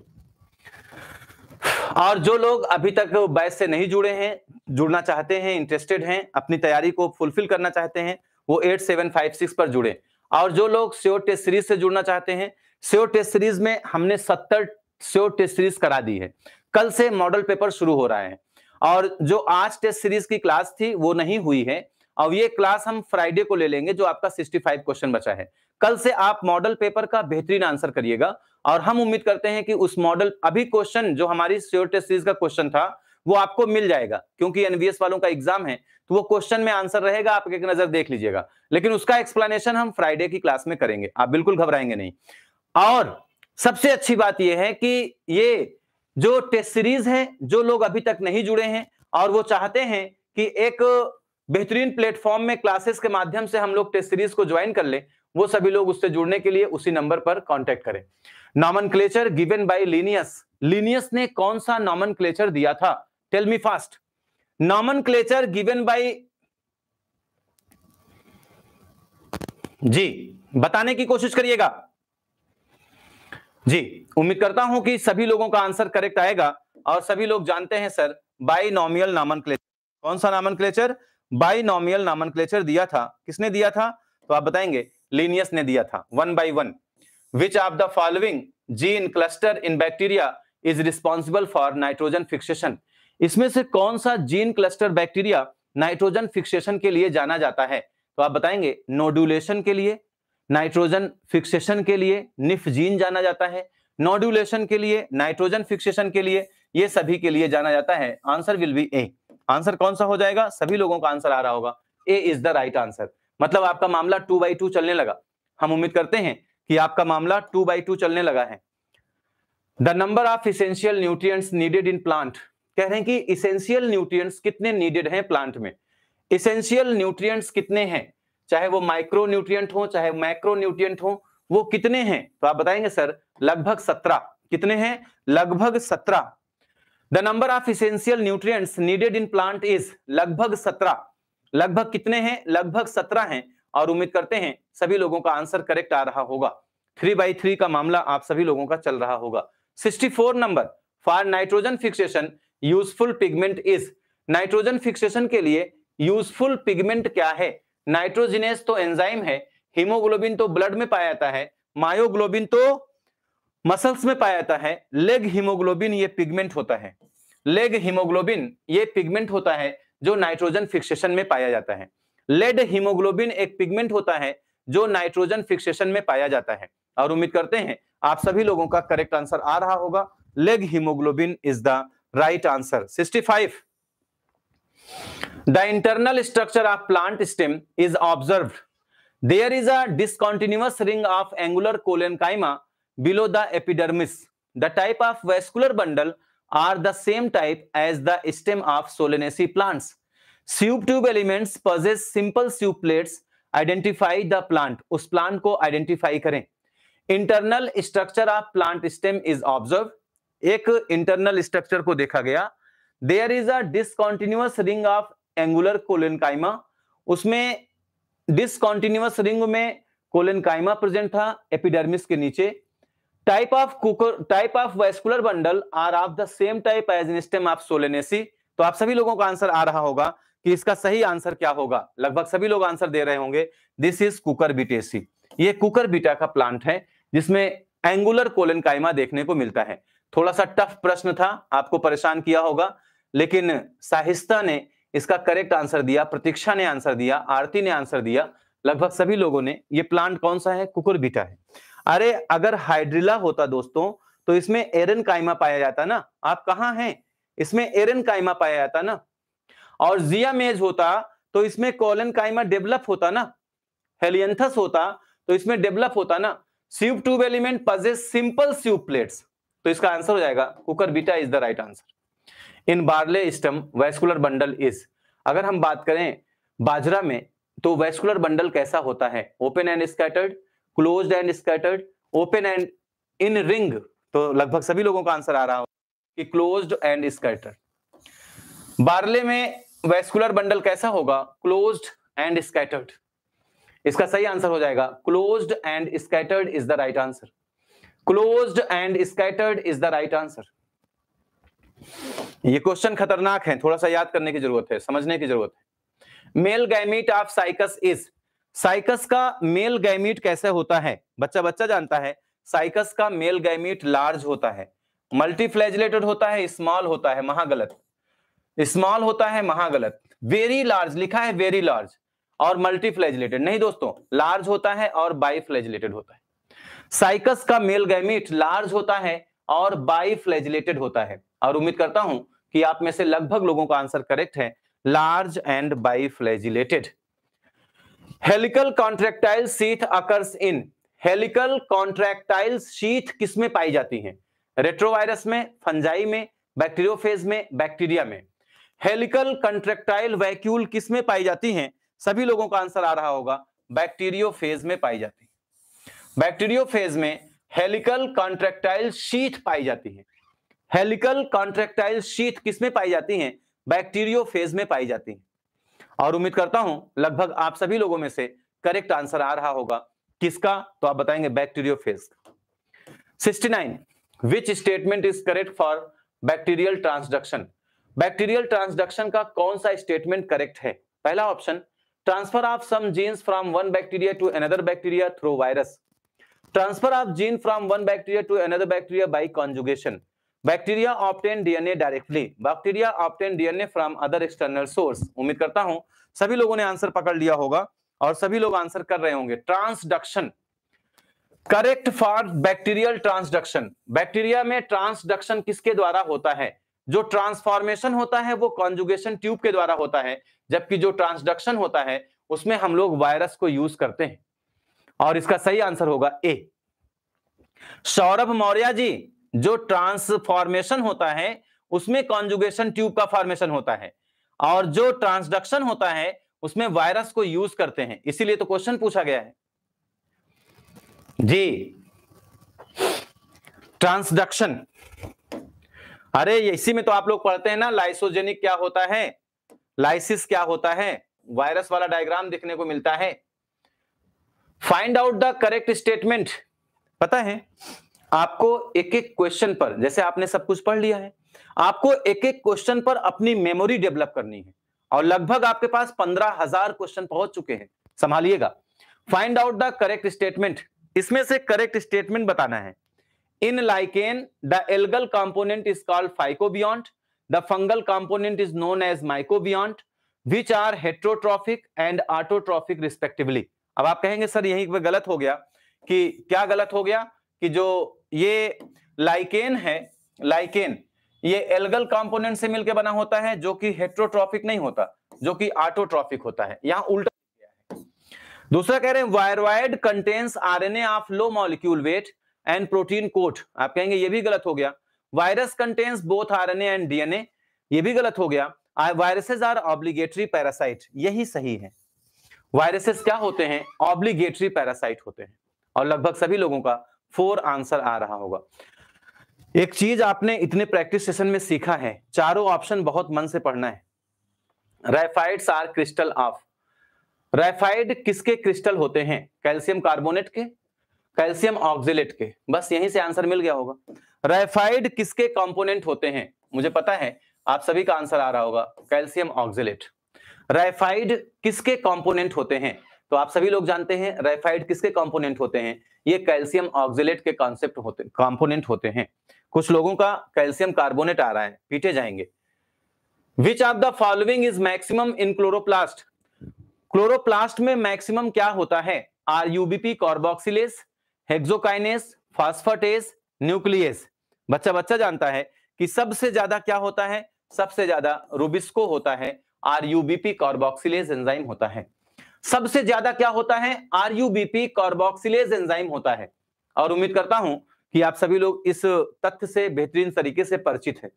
Speaker 1: और जो लोग अभी तक बैस से नहीं जुड़े हैं जुड़ना चाहते हैं इंटरेस्टेड हैं अपनी तैयारी को फुलफिल करना चाहते हैं वो एट सेवन फाइव सिक्स पर जुड़े और जो लोग स्योर टेस्ट सीरीज से जुड़ना चाहते हैं स्योर टेस्ट सीरीज में हमने सत्तर स्योर टेस्ट सीरीज करा दी है कल से मॉडल पेपर शुरू हो रहा है और जो आज टेस्ट सीरीज की क्लास थी वो नहीं हुई है और ये क्लास हम फ्राइडे को ले लेंगे जो आपका 65 क्वेश्चन बचा है कल से आप मॉडल पेपर का बेहतरीन आंसर करिएगा और हम उम्मीद करते हैं कि उस मॉडल अभी क्वेश्चन जो हमारी श्योर टेस्ट सीरीज का क्वेश्चन था वो आपको मिल जाएगा क्योंकि एनवीएस वालों का एग्जाम है तो वो क्वेश्चन में आंसर रहेगा आप एक नजर देख लीजिएगा लेकिन उसका एक्सप्लेनेशन हम फ्राइडे की क्लास में करेंगे आप बिल्कुल घबराएंगे नहीं और सबसे अच्छी बात यह है कि ये जो टेस्ट सीरीज है जो लोग अभी तक नहीं जुड़े हैं और वो चाहते हैं कि एक बेहतरीन प्लेटफॉर्म में क्लासेस के माध्यम से हम लोग टेस्ट सीरीज को ज्वाइन कर लें वो सभी लोग उससे जुड़ने के लिए उसी नंबर पर कांटेक्ट करें nomenclature given by Linnaeus Linnaeus ने कौन सा नॉमन क्लेचर दिया था tell me fast nomenclature given by जी बताने की कोशिश करिएगा जी उम्मीद करता हूं कि सभी लोगों का आंसर करेक्ट आएगा और सभी लोग जानते हैं सर बाई नॉमियल नामन कौन सा नामन क्लेचर बाई नॉमियल नामन दिया था किसने दिया था तो आप बताएंगे लीनियस ने दिया था one by one which of the following gene cluster in bacteria is responsible for nitrogen fixation इसमें से कौन सा gene cluster bacteria nitrogen fixation के लिए जाना जाता है तो आप बताएंगे नोडुलेशन के लिए नाइट्रोजन फिक्सेशन के लिए निफ जीन जाना जाता है नोड्यूलेशन के लिए नाइट्रोजन फिक्सेशन के लिए ये सभी के लिए जाना जाता है answer will be A answer कौन सा हो जाएगा सभी लोगों का आंसर आ रहा होगा ए इज द राइट आंसर मतलब आपका मामला टू बाई टू चलने लगा हम उम्मीद करते हैं कि आपका मामला टू बाई टू चलने लगा है the number of essential nutrient needed in plant कह रहे हैं कि इसेंशियल न्यूट्रिय कितने नीडेड हैं प्लांट में इसेंशियल न्यूट्रिय कितने हैं चाहे वो माइक्रो न्यूट्रियट हो चाहे माइक्रो न्यूट्रियट हो वो कितने हैं तो आप बताएंगे सर लगभग सत्रह कितने हैं लगभग सत्रह the number of essential nutrients needed in plant is लगभग सत्रह लगभग कितने हैं लगभग सत्रह हैं और उम्मीद करते हैं सभी लोगों का आंसर करेक्ट आ रहा होगा थ्री बाई थ्री का मामला आप सभी लोगों का चल रहा होगा sixty four number for nitrogen fixation useful pigment is nitrogen fixation के लिए यूजफुल पिगमेंट क्या है नाइट्रोजिनेस तो एंजाइम है हीमोग्लोबिन तो ब्लड में पाया जाता है मायोग्लोबिन तो मसल्स में पाया जाता है लेग हीमोग्लोबिन ये पिगमेंट होता है लेग हीमोग्लोबिन ये पिगमेंट होता है जो नाइट्रोजन फिक्सेशन में पाया जाता है लेड हीमोग्लोबिन एक पिगमेंट होता है जो नाइट्रोजन फिक्सेशन में पाया जाता है और उम्मीद करते हैं आप सभी लोगों का करेक्ट आंसर आ रहा होगा leg haemoglobin is the right answer sixty five the internal structure of plant stem is observe there is a discontinuous ring of angular collenchyma below the epidermis the type of vascular bundle are the same type as the stem of Solanaceae plants sieve tube elements possess simple sieve plates identify the plant उस plant को identify करें internal structure of plant stem is observe एक internal structure को देखा गया there is a discontinuous ring of angular collenchyma उसमें discontinuous ring में collenchyma present था एपिडर्मिस के नीचे टाइप ऑफ कुकर type of vascular bundle are of the same type as in stem of Solanaceae तो आप सभी लोगों का आंसर आ रहा होगा कि इसका सही आंसर क्या होगा लगभग सभी लोग आंसर दे रहे होंगे दिस इज कुकर बीटेसी ये कुकर बीटा का प्लांट है जिसमें एंगुलर कोलेनकाइमा देखने को मिलता है थोड़ा सा टफ प्रश्न था आपको परेशान किया होगा लेकिन साहिस्ता ने इसका करेक्ट आंसर दिया प्रतीक्षा ने आंसर दिया आरती ने आंसर दिया लगभग सभी लोगों ने ये प्लांट कौन सा है कुकुरबिटा है अरे अगर हाइड्रिला होता दोस्तों तो इसमें एरन कायमा पाया जाता ना आप कहा हैं इसमें एरन कायमा पाया जाता ना और जिया मेज होता तो इसमें कॉलन कायमा डेवलप होता ना हेलियंथस होता तो इसमें डेवलप होता ना sieve tube element possess simple sieve plates तो इसका आंसर हो जाएगा cucurbita is the right answer in barley stem vascular bundle is अगर हम बात करें बाजरा में तो वेस्कुलर बंडल कैसा होता है open and scattered close and scattered open and in ring तो लगभग सभी लोगों का आंसर आ रहा हो कि क्लोज एंड स्कैटर्ड बार्ले में वेस्कुलर बंडल कैसा होगा क्लोज एंड स्कैटर्ड इसका सही आंसर हो जाएगा close and scattered is the right answer close and scattered is the right answer ये क्वेश्चन खतरनाक है थोड़ा सा याद करने की जरूरत है समझने की जरूरत है male gamete of Cycas is Cycas का मेल गैमिट कैसे होता है बच्चा बच्चा जानता है साइकस का मेल गैमिट लार्ज होता है मल्टीफ्लैजलेटेड होता है स्मॉल होता है महागलत स्मॉल होता है महागलत वेरी लार्ज लिखा है वेरी लार्ज और मल्टीफ्लैजलेटेड नहीं दोस्तों लार्ज होता है और बाईफ्लैजलेटेड होता है साइकस का मेल गैमिट लार्ज होता है और बाईफ्लैजलेटेड होता है और उम्मीद करता हूं कि आप में से लगभग लोगों का आंसर करेक्ट है large and biflagellated helical contractile sheath occurs in helical contractile sheath किसमें पाई जाती है रेट्रोवायरस में फंजाई में बैक्टीरियोफेज में बैक्टीरिया में हेलिकल कंट्रेक्टाइल वैक्यूल किसमें पाई जाती हैं सभी लोगों का आंसर आ रहा होगा बैक्टीरियोफेज में पाई जाती है बैक्टीरियोफेज में हेलिकल कॉन्ट्रेक्टाइल शीथ पाई जाती है हेलिकल कॉन्ट्रेक्टाइल शीथ किसमें पाई जाती हैं फेज में पाई जाती हैं और उम्मीद करता हूं लगभग आप सभी लोगों में से करेक्ट आंसर आ रहा होगा किसका तो आप बताएंगे bacteriophage sixty nine which statement is correct for bacterial transduction bacterial transduction का कौन सा स्टेटमेंट करेक्ट है पहला option transfer of some genes from one bacteria to another bacteria through virus transfer of gene from one bacteria to another bacteria by conjugation bacteria obtain DNA directly bacteria obtain DNA from other external source उम्मीद करता हूं सभी लोगों ने answer पकड़ लिया होगा और सभी लोग आंसर कर रहे होंगे transduction correct for bacterial transduction bacteria में ट्रांसडक्शन किसके द्वारा होता है जो ट्रांसफॉर्मेशन होता है वो कॉन्जुगेशन ट्यूब के द्वारा होता है जबकि जो ट्रांसडक्शन होता है उसमें हम लोग वायरस को यूज करते हैं और इसका सही आंसर होगा ए सौरभ मौर्या जी जो ट्रांसफॉर्मेशन होता है उसमें कॉन्जुगेशन ट्यूब का फॉर्मेशन होता है और जो ट्रांसडक्शन होता है उसमें वायरस को यूज करते हैं इसीलिए तो क्वेश्चन पूछा गया है जी ट्रांसडक्शन अरे इसी में तो आप लोग पढ़ते हैं ना लाइसोजेनिक क्या होता है लाइसिस क्या होता है वायरस वाला डायग्राम देखने को मिलता है find out the correct statement पता है आपको एक एक क्वेश्चन पर जैसे आपने सब कुछ पढ़ लिया है आपको एक एक क्वेश्चन पर अपनी मेमोरी डेवलप करनी है और लगभग आपके पास पंद्रह हजार क्वेश्चन पहुंच चुके हैं संभालिएगा find out the correct statement इसमें से करेक्ट स्टेटमेंट बताना है in lichen the algal component is called phycobiont the fungal component is known as mycobiont which are heterotrophic and autotrophic respectively अब आप कहेंगे सर यही गलत हो गया कि क्या गलत हो गया कि जो ये लाइकेन है लाइकेन ये एल्गल कंपोनेंट से मिलकर बना होता है जो कि हेट्रोट्रॉफिक नहीं होता जो कि ऑटोट्रॉफिक होता है यहां उल्टा दूसरा कह रहे हैं viroid contains RNA of low molecule weight and protein coat आप कहेंगे ये भी गलत हो गया virus contains both RNA and DNA ये भी गलत हो गया वायरसेस आर ऑब्लिगेटरी पैरासाइट यही सही है वायरसेस क्या होते हैं ऑब्लिगेटरी पैरासाइट होते हैं और लगभग सभी लोगों का फोर आंसर आ रहा होगा एक चीज आपने इतने प्रैक्टिस सेशन में सीखा है चारों ऑप्शन बहुत मन से पढ़ना है raphides are crystal of raphide किसके क्रिस्टल होते हैं कैल्सियम कार्बोनेट के कैल्सियम ऑक्सिलेट के बस यहीं से आंसर मिल गया होगा रेफाइड किसके कंपोनेंट होते हैं मुझे पता है आप सभी का आंसर आ रहा होगा कैल्सियम ऑक्सिलेट रेफाइड किसके कंपोनेंट होते हैं तो आप सभी लोग जानते हैं रेफाइड किसके कंपोनेंट होते हैं ये कैल्शियम ऑक्सीट के कॉन्सेप्ट होते कॉम्पोनेंट होते हैं कुछ लोगों का कैल्शियम कार्बोनेट आ रहा है पीटे जाएंगे which of the following is maximum in chloroplast chloroplast में मैक्सिमम क्या होता है R UBP carboxylase hexokinase phosphatase nucleus बच्चा बच्चा जानता है कि सबसे ज्यादा क्या होता है सबसे ज्यादा रूबिस्को होता है आर यूबीपी कार्बोक्सिलेज एंजाइम होता है सबसे ज्यादा क्या होता है R U BP carboxylase enzyme होता है और उम्मीद करता हूं कि आप सभी लोग इस तथ्य से बेहतरीन तरीके से परिचित है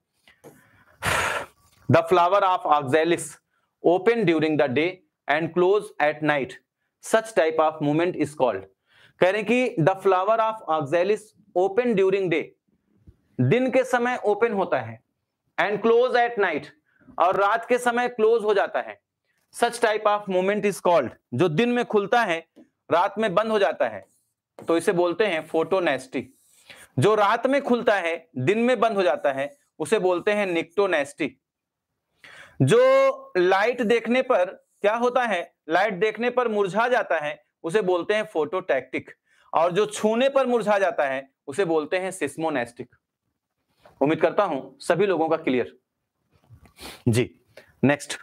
Speaker 1: the flower of Oxalis open during the day and close at night such type of movement is called कह रहे कि the flower of Oxalis open during day दिन के समय ओपन होता है एंड क्लोज एट नाइट और रात के समय क्लोज हो जाता है such type of movement is called जो दिन में खुलता है रात में बंद हो जाता है तो इसे बोलते हैं फोटोनेस्टिक जो रात में खुलता है दिन में बंद हो जाता है उसे बोलते हैं निक्टोनेस्टिक जो लाइट देखने पर क्या होता है लाइट देखने पर मुरझा जाता है उसे बोलते हैं फोटोटैक्टिक और जो छूने पर मुरझा जाता है उसे बोलते हैं सिस्मोनेस्टिक उम्मीद करता हूं सभी लोगों का क्लियर जी next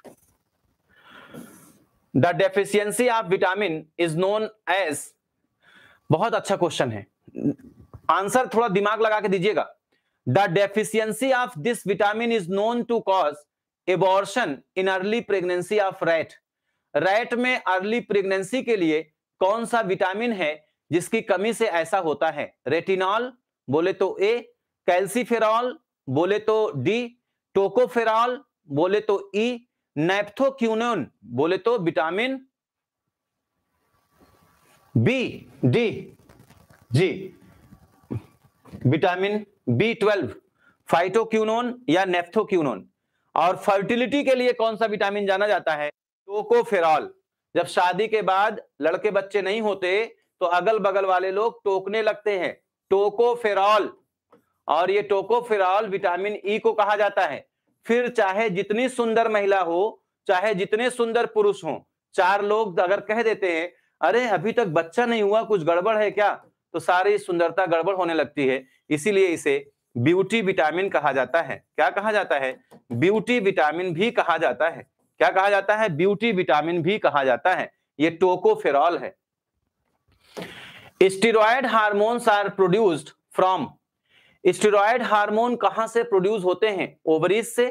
Speaker 1: the deficiency of vitamin is known as बहुत अच्छा क्वेश्चन है आंसर थोड़ा दिमाग लगा के दीजिएगा the deficiency of this vitamin is known to cause abortion in early pregnancy of rat rat में अर्ली प्रेगनेंसी के लिए कौन सा विटामिन है जिसकी कमी से ऐसा होता है रेटिनॉल बोले तो ए कैल्सीफेरॉल बोले तो डी टोकोफेरॉल बोले तो ई e, नेप्थोक्यूनोन बोले तो विटामिन बी डी जी विटामिन बी ट्वेल्व फाइटोक्यूनोन या नेफ्थोक्यूनोन और फर्टिलिटी के लिए कौन सा विटामिन जाना जाता है टोकोफेरॉल जब शादी के बाद लड़के बच्चे नहीं होते तो अगल बगल वाले लोग टोकने लगते हैं टोकोफेरॉल और ये टोकोफेरॉल विटामिन ई e को कहा जाता है फिर चाहे जितनी सुंदर महिला हो चाहे जितने सुंदर पुरुष हो चार लोग अगर कह देते हैं अरे अभी तक बच्चा नहीं हुआ कुछ गड़बड़ है क्या तो सारी सुंदरता गड़बड़ होने लगती है इसीलिए इसे ब्यूटी विटामिन कहा जाता है क्या कहा जाता है ब्यूटी विटामिन भी कहा जाता है क्या कहा जाता है ब्यूटी विटामिन भी कहा जाता है ये टोकोफेरॉल है steroid hormones are produced from steroid hormone कहां से प्रोड्यूस होते हैं ओवरिस से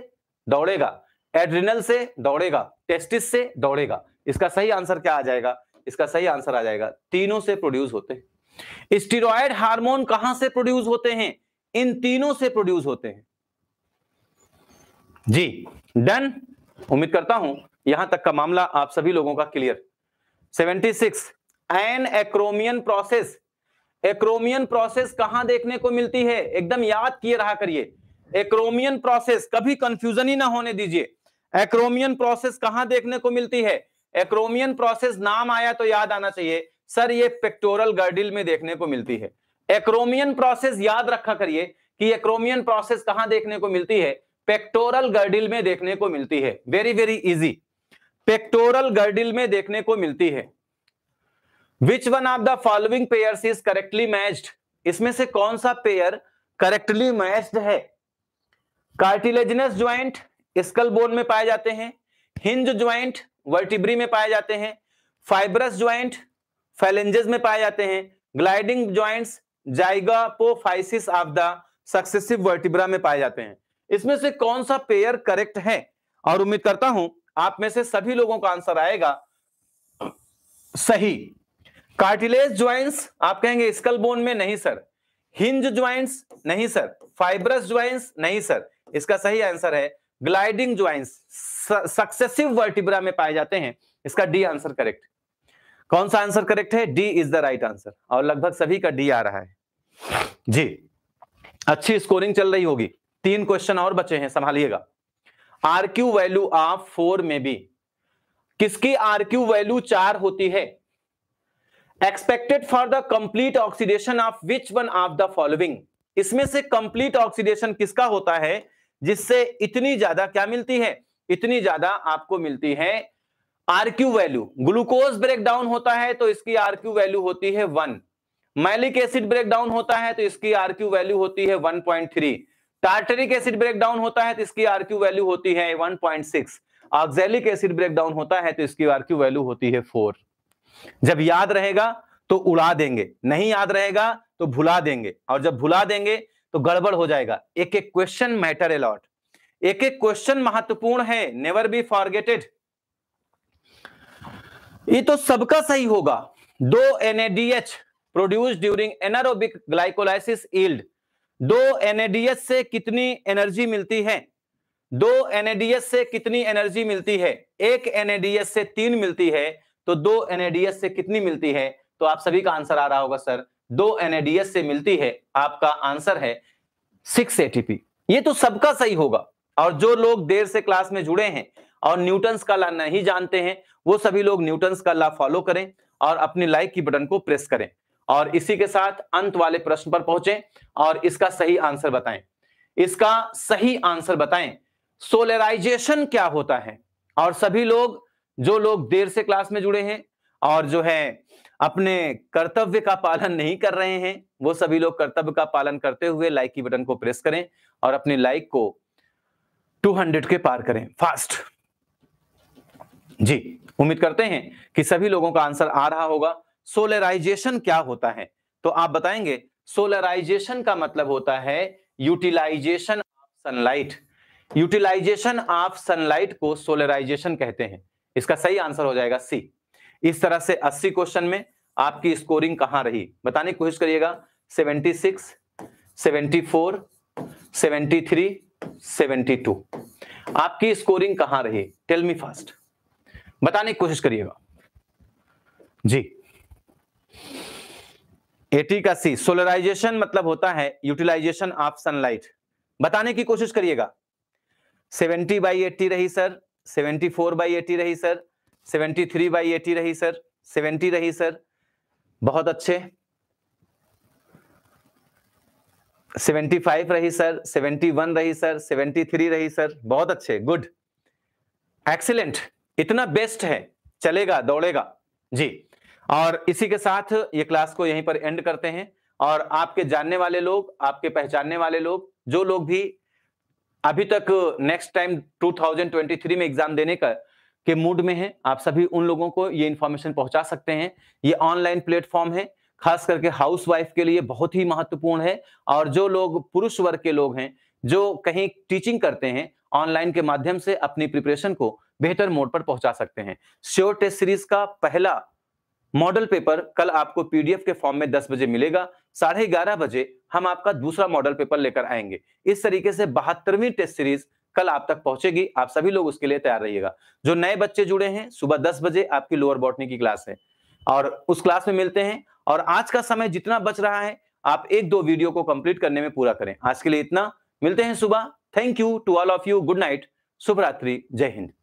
Speaker 1: दौड़ेगा एड्रिनल से दौड़ेगा टेस्टिस से दौड़ेगा इसका सही आंसर क्या आ जाएगा इसका सही आंसर आ जाएगा तीनों से प्रोड्यूस होते हैं स्टीरोड हार्मोन कहां से प्रोड्यूस होते हैं इन तीनों से प्रोड्यूस होते हैं जी डन उम्मीद करता हूं यहां तक का मामला आप सभी लोगों का clear 76 an acromion process acromion process कहां देखने को मिलती है एकदम याद किए रहा करिए एक्रोमियन प्रोसेस कभी कंफ्यूजन ही ना होने दीजिए एक्रोमियन प्रोसेस कहां देखने को मिलती है एक्रोमियन प्रोसेस नाम आया तो याद आना चाहिए सर ये पेक्टोरल गर्डिल में देखने को मिलती है एक्रोमियन प्रोसेस याद रखा करिए कि एक्रोमियन प्रोसेस कहां देखने को मिलती है पेक्टोरल गर्डिल में देखने को मिलती है very very easy pectoral girdle में देखने को मिलती है which one of the following pair is correctly matched इसमें से कौन सा पेयर करेक्टली मैच्ड है कार्टिलेजनस ज्वाइंट स्कल बोन में पाए जाते हैं हिंज ज्वाइंट वर्टिब्री में पाए जाते हैं फाइब्रस ज्वाइंट फैलेंजेस में पाए जाते हैं gliding joints zygapophysis of the successive vertebra में पाए जाते हैं इसमें से कौन सा पेयर करेक्ट है और उम्मीद करता हूं आप में से सभी लोगों का आंसर आएगा सही कार्टिलेज ज्वाइंट्स आप कहेंगे स्कल बोन में नहीं सर हिंज ज्वाइंट्स नहीं सर फाइब्रस ज्वाइंट्स नहीं सर इसका सही आंसर है ग्लाइडिंग ज्वाइंट्स सक्सेसिव वर्टिब्रा में पाए जाते हैं इसका डी आंसर करेक्ट कौन सा आंसर करेक्ट है D is the right answer और लगभग सभी का डी आ रहा है जी अच्छी स्कोरिंग चल रही होगी तीन क्वेश्चन और बचे हैं संभालिएगा आरक्यू वैल्यू ऑफ फोर में बी किसकी आरक्यू वैल्यू चार होती है expected for the complete oxidation of which one of the following इसमें से कंप्लीट ऑक्सीडेशन किसका होता है जिससे इतनी ज्यादा क्या मिलती है इतनी ज्यादा आपको मिलती है आरक्यू वैल्यू ग्लूकोज ब्रेकडाउन होता है तो इसकी आरक्यू वैल्यू होती है वन मैलिक एसिड ब्रेकडाउन होता है तो इसकी आरक्यू वैल्यू होती है one point three tartaric acid breakdown होता है तो इसकी आरक्यू वैल्यू होती है one point six oxalic acid breakdown होता है तो इसकी आरक्यू वैल्यू होती है फोर जब याद रहेगा तो उड़ा देंगे नहीं याद रहेगा तो भुला देंगे और जब भुला देंगे तो गड़बड़ हो जाएगा एक एक क्वेश्चन मैटर अलॉट एक एक क्वेश्चन महत्वपूर्ण है नेवर बी फॉरगेटेड ये तो सबका सही होगा दो NADH produce during anaerobic glycolysis yield दो एनएडीएच से कितनी एनर्जी मिलती है दो एनएडीएच से कितनी एनर्जी मिलती है एक एनएडीएच से तीन मिलती है तो दो एनएडीएस से कितनी मिलती है तो आप सभी का आंसर आ रहा होगा सर दो एनएडीएस से मिलती है आपका आंसर है सिक्स एटीपी ये तो सबका सही होगा और जो लोग देर से क्लास में जुड़े हैं और न्यूटन्स का ला नहीं जानते हैं वो सभी लोग न्यूटन्स का ला फॉलो करें और अपने लाइक की बटन को प्रेस करें और इसी के साथ अंत वाले प्रश्न पर पहुंचे और इसका सही आंसर बताएं इसका सही आंसर बताएं सोलराइजेशन क्या होता है और सभी लोग जो लोग देर से क्लास में जुड़े हैं और जो है अपने कर्तव्य का पालन नहीं कर रहे हैं वो सभी लोग कर्तव्य का पालन करते हुए लाइक की बटन को प्रेस करें और अपने लाइक को 200 के पार करें फास्ट जी उम्मीद करते हैं कि सभी लोगों का आंसर आ रहा होगा सोलराइजेशन क्या होता है तो आप बताएंगे सोलराइजेशन का मतलब होता है utilization of sunlight utilization of sunlight को सोलराइजेशन कहते हैं इसका सही आंसर हो जाएगा सी इस तरह से 80 क्वेश्चन में आपकी स्कोरिंग कहां रही बताने की कोशिश करिएगा 76, 74, 73, 72 आपकी स्कोरिंग कहां रही टेल मी फास्ट बताने की कोशिश करिएगा जी एटी का सी सोलराइजेशन मतलब होता है यूटिलाइजेशन ऑफ सनलाइट बताने की कोशिश करिएगा 70 बाई 80 रही sir seventy four by eighty रही sir seventy three by eighty रही सर सेवेंटी रही सर बहुत अच्छे सेवेंटी फाइव रही सर सेवेंटी वन रही सर सेवेंटी थ्री रही सर बहुत अच्छे गुड एक्सीलेंट इतना बेस्ट है चलेगा दौड़ेगा जी और इसी के साथ ये क्लास को यहीं पर एंड करते हैं और आपके जानने वाले लोग आपके पहचानने वाले लोग जो लोग भी अभी तक नेक्स्ट टाइम 2023 में एग्जाम देने का के मूड में है आप सभी उन लोगों को ये इन्फॉर्मेशन पहुंचा सकते हैं ये ऑनलाइन प्लेटफॉर्म है खास करके हाउस वाइफ के लिए बहुत ही महत्वपूर्ण है और जो लोग पुरुष वर्ग के लोग हैं जो कहीं टीचिंग करते हैं ऑनलाइन के माध्यम से अपनी प्रिपरेशन को बेहतर मोड पर पहुंचा सकते हैं श्योर टेस्ट सीरीज का पहला मॉडल पेपर कल आपको पीडीएफ के फॉर्म में 10 बजे मिलेगा साढ़े ग्यारह बजे हम आपका दूसरा मॉडल पेपर लेकर आएंगे इस तरीके से बहत्तरवीं टेस्ट सीरीज कल आप तक पहुंचेगी आप सभी लोग उसके लिए तैयार रहिएगा जो नए बच्चे जुड़े हैं सुबह दस बजे आपकी लोअर बॉटनी की क्लास है और उस क्लास में मिलते हैं और आज का समय जितना बच रहा है आप एक दो वीडियो को कंप्लीट करने में पूरा करें आज के लिए इतना मिलते हैं सुबह thank you to all of you good night शुभरात्रि जय हिंद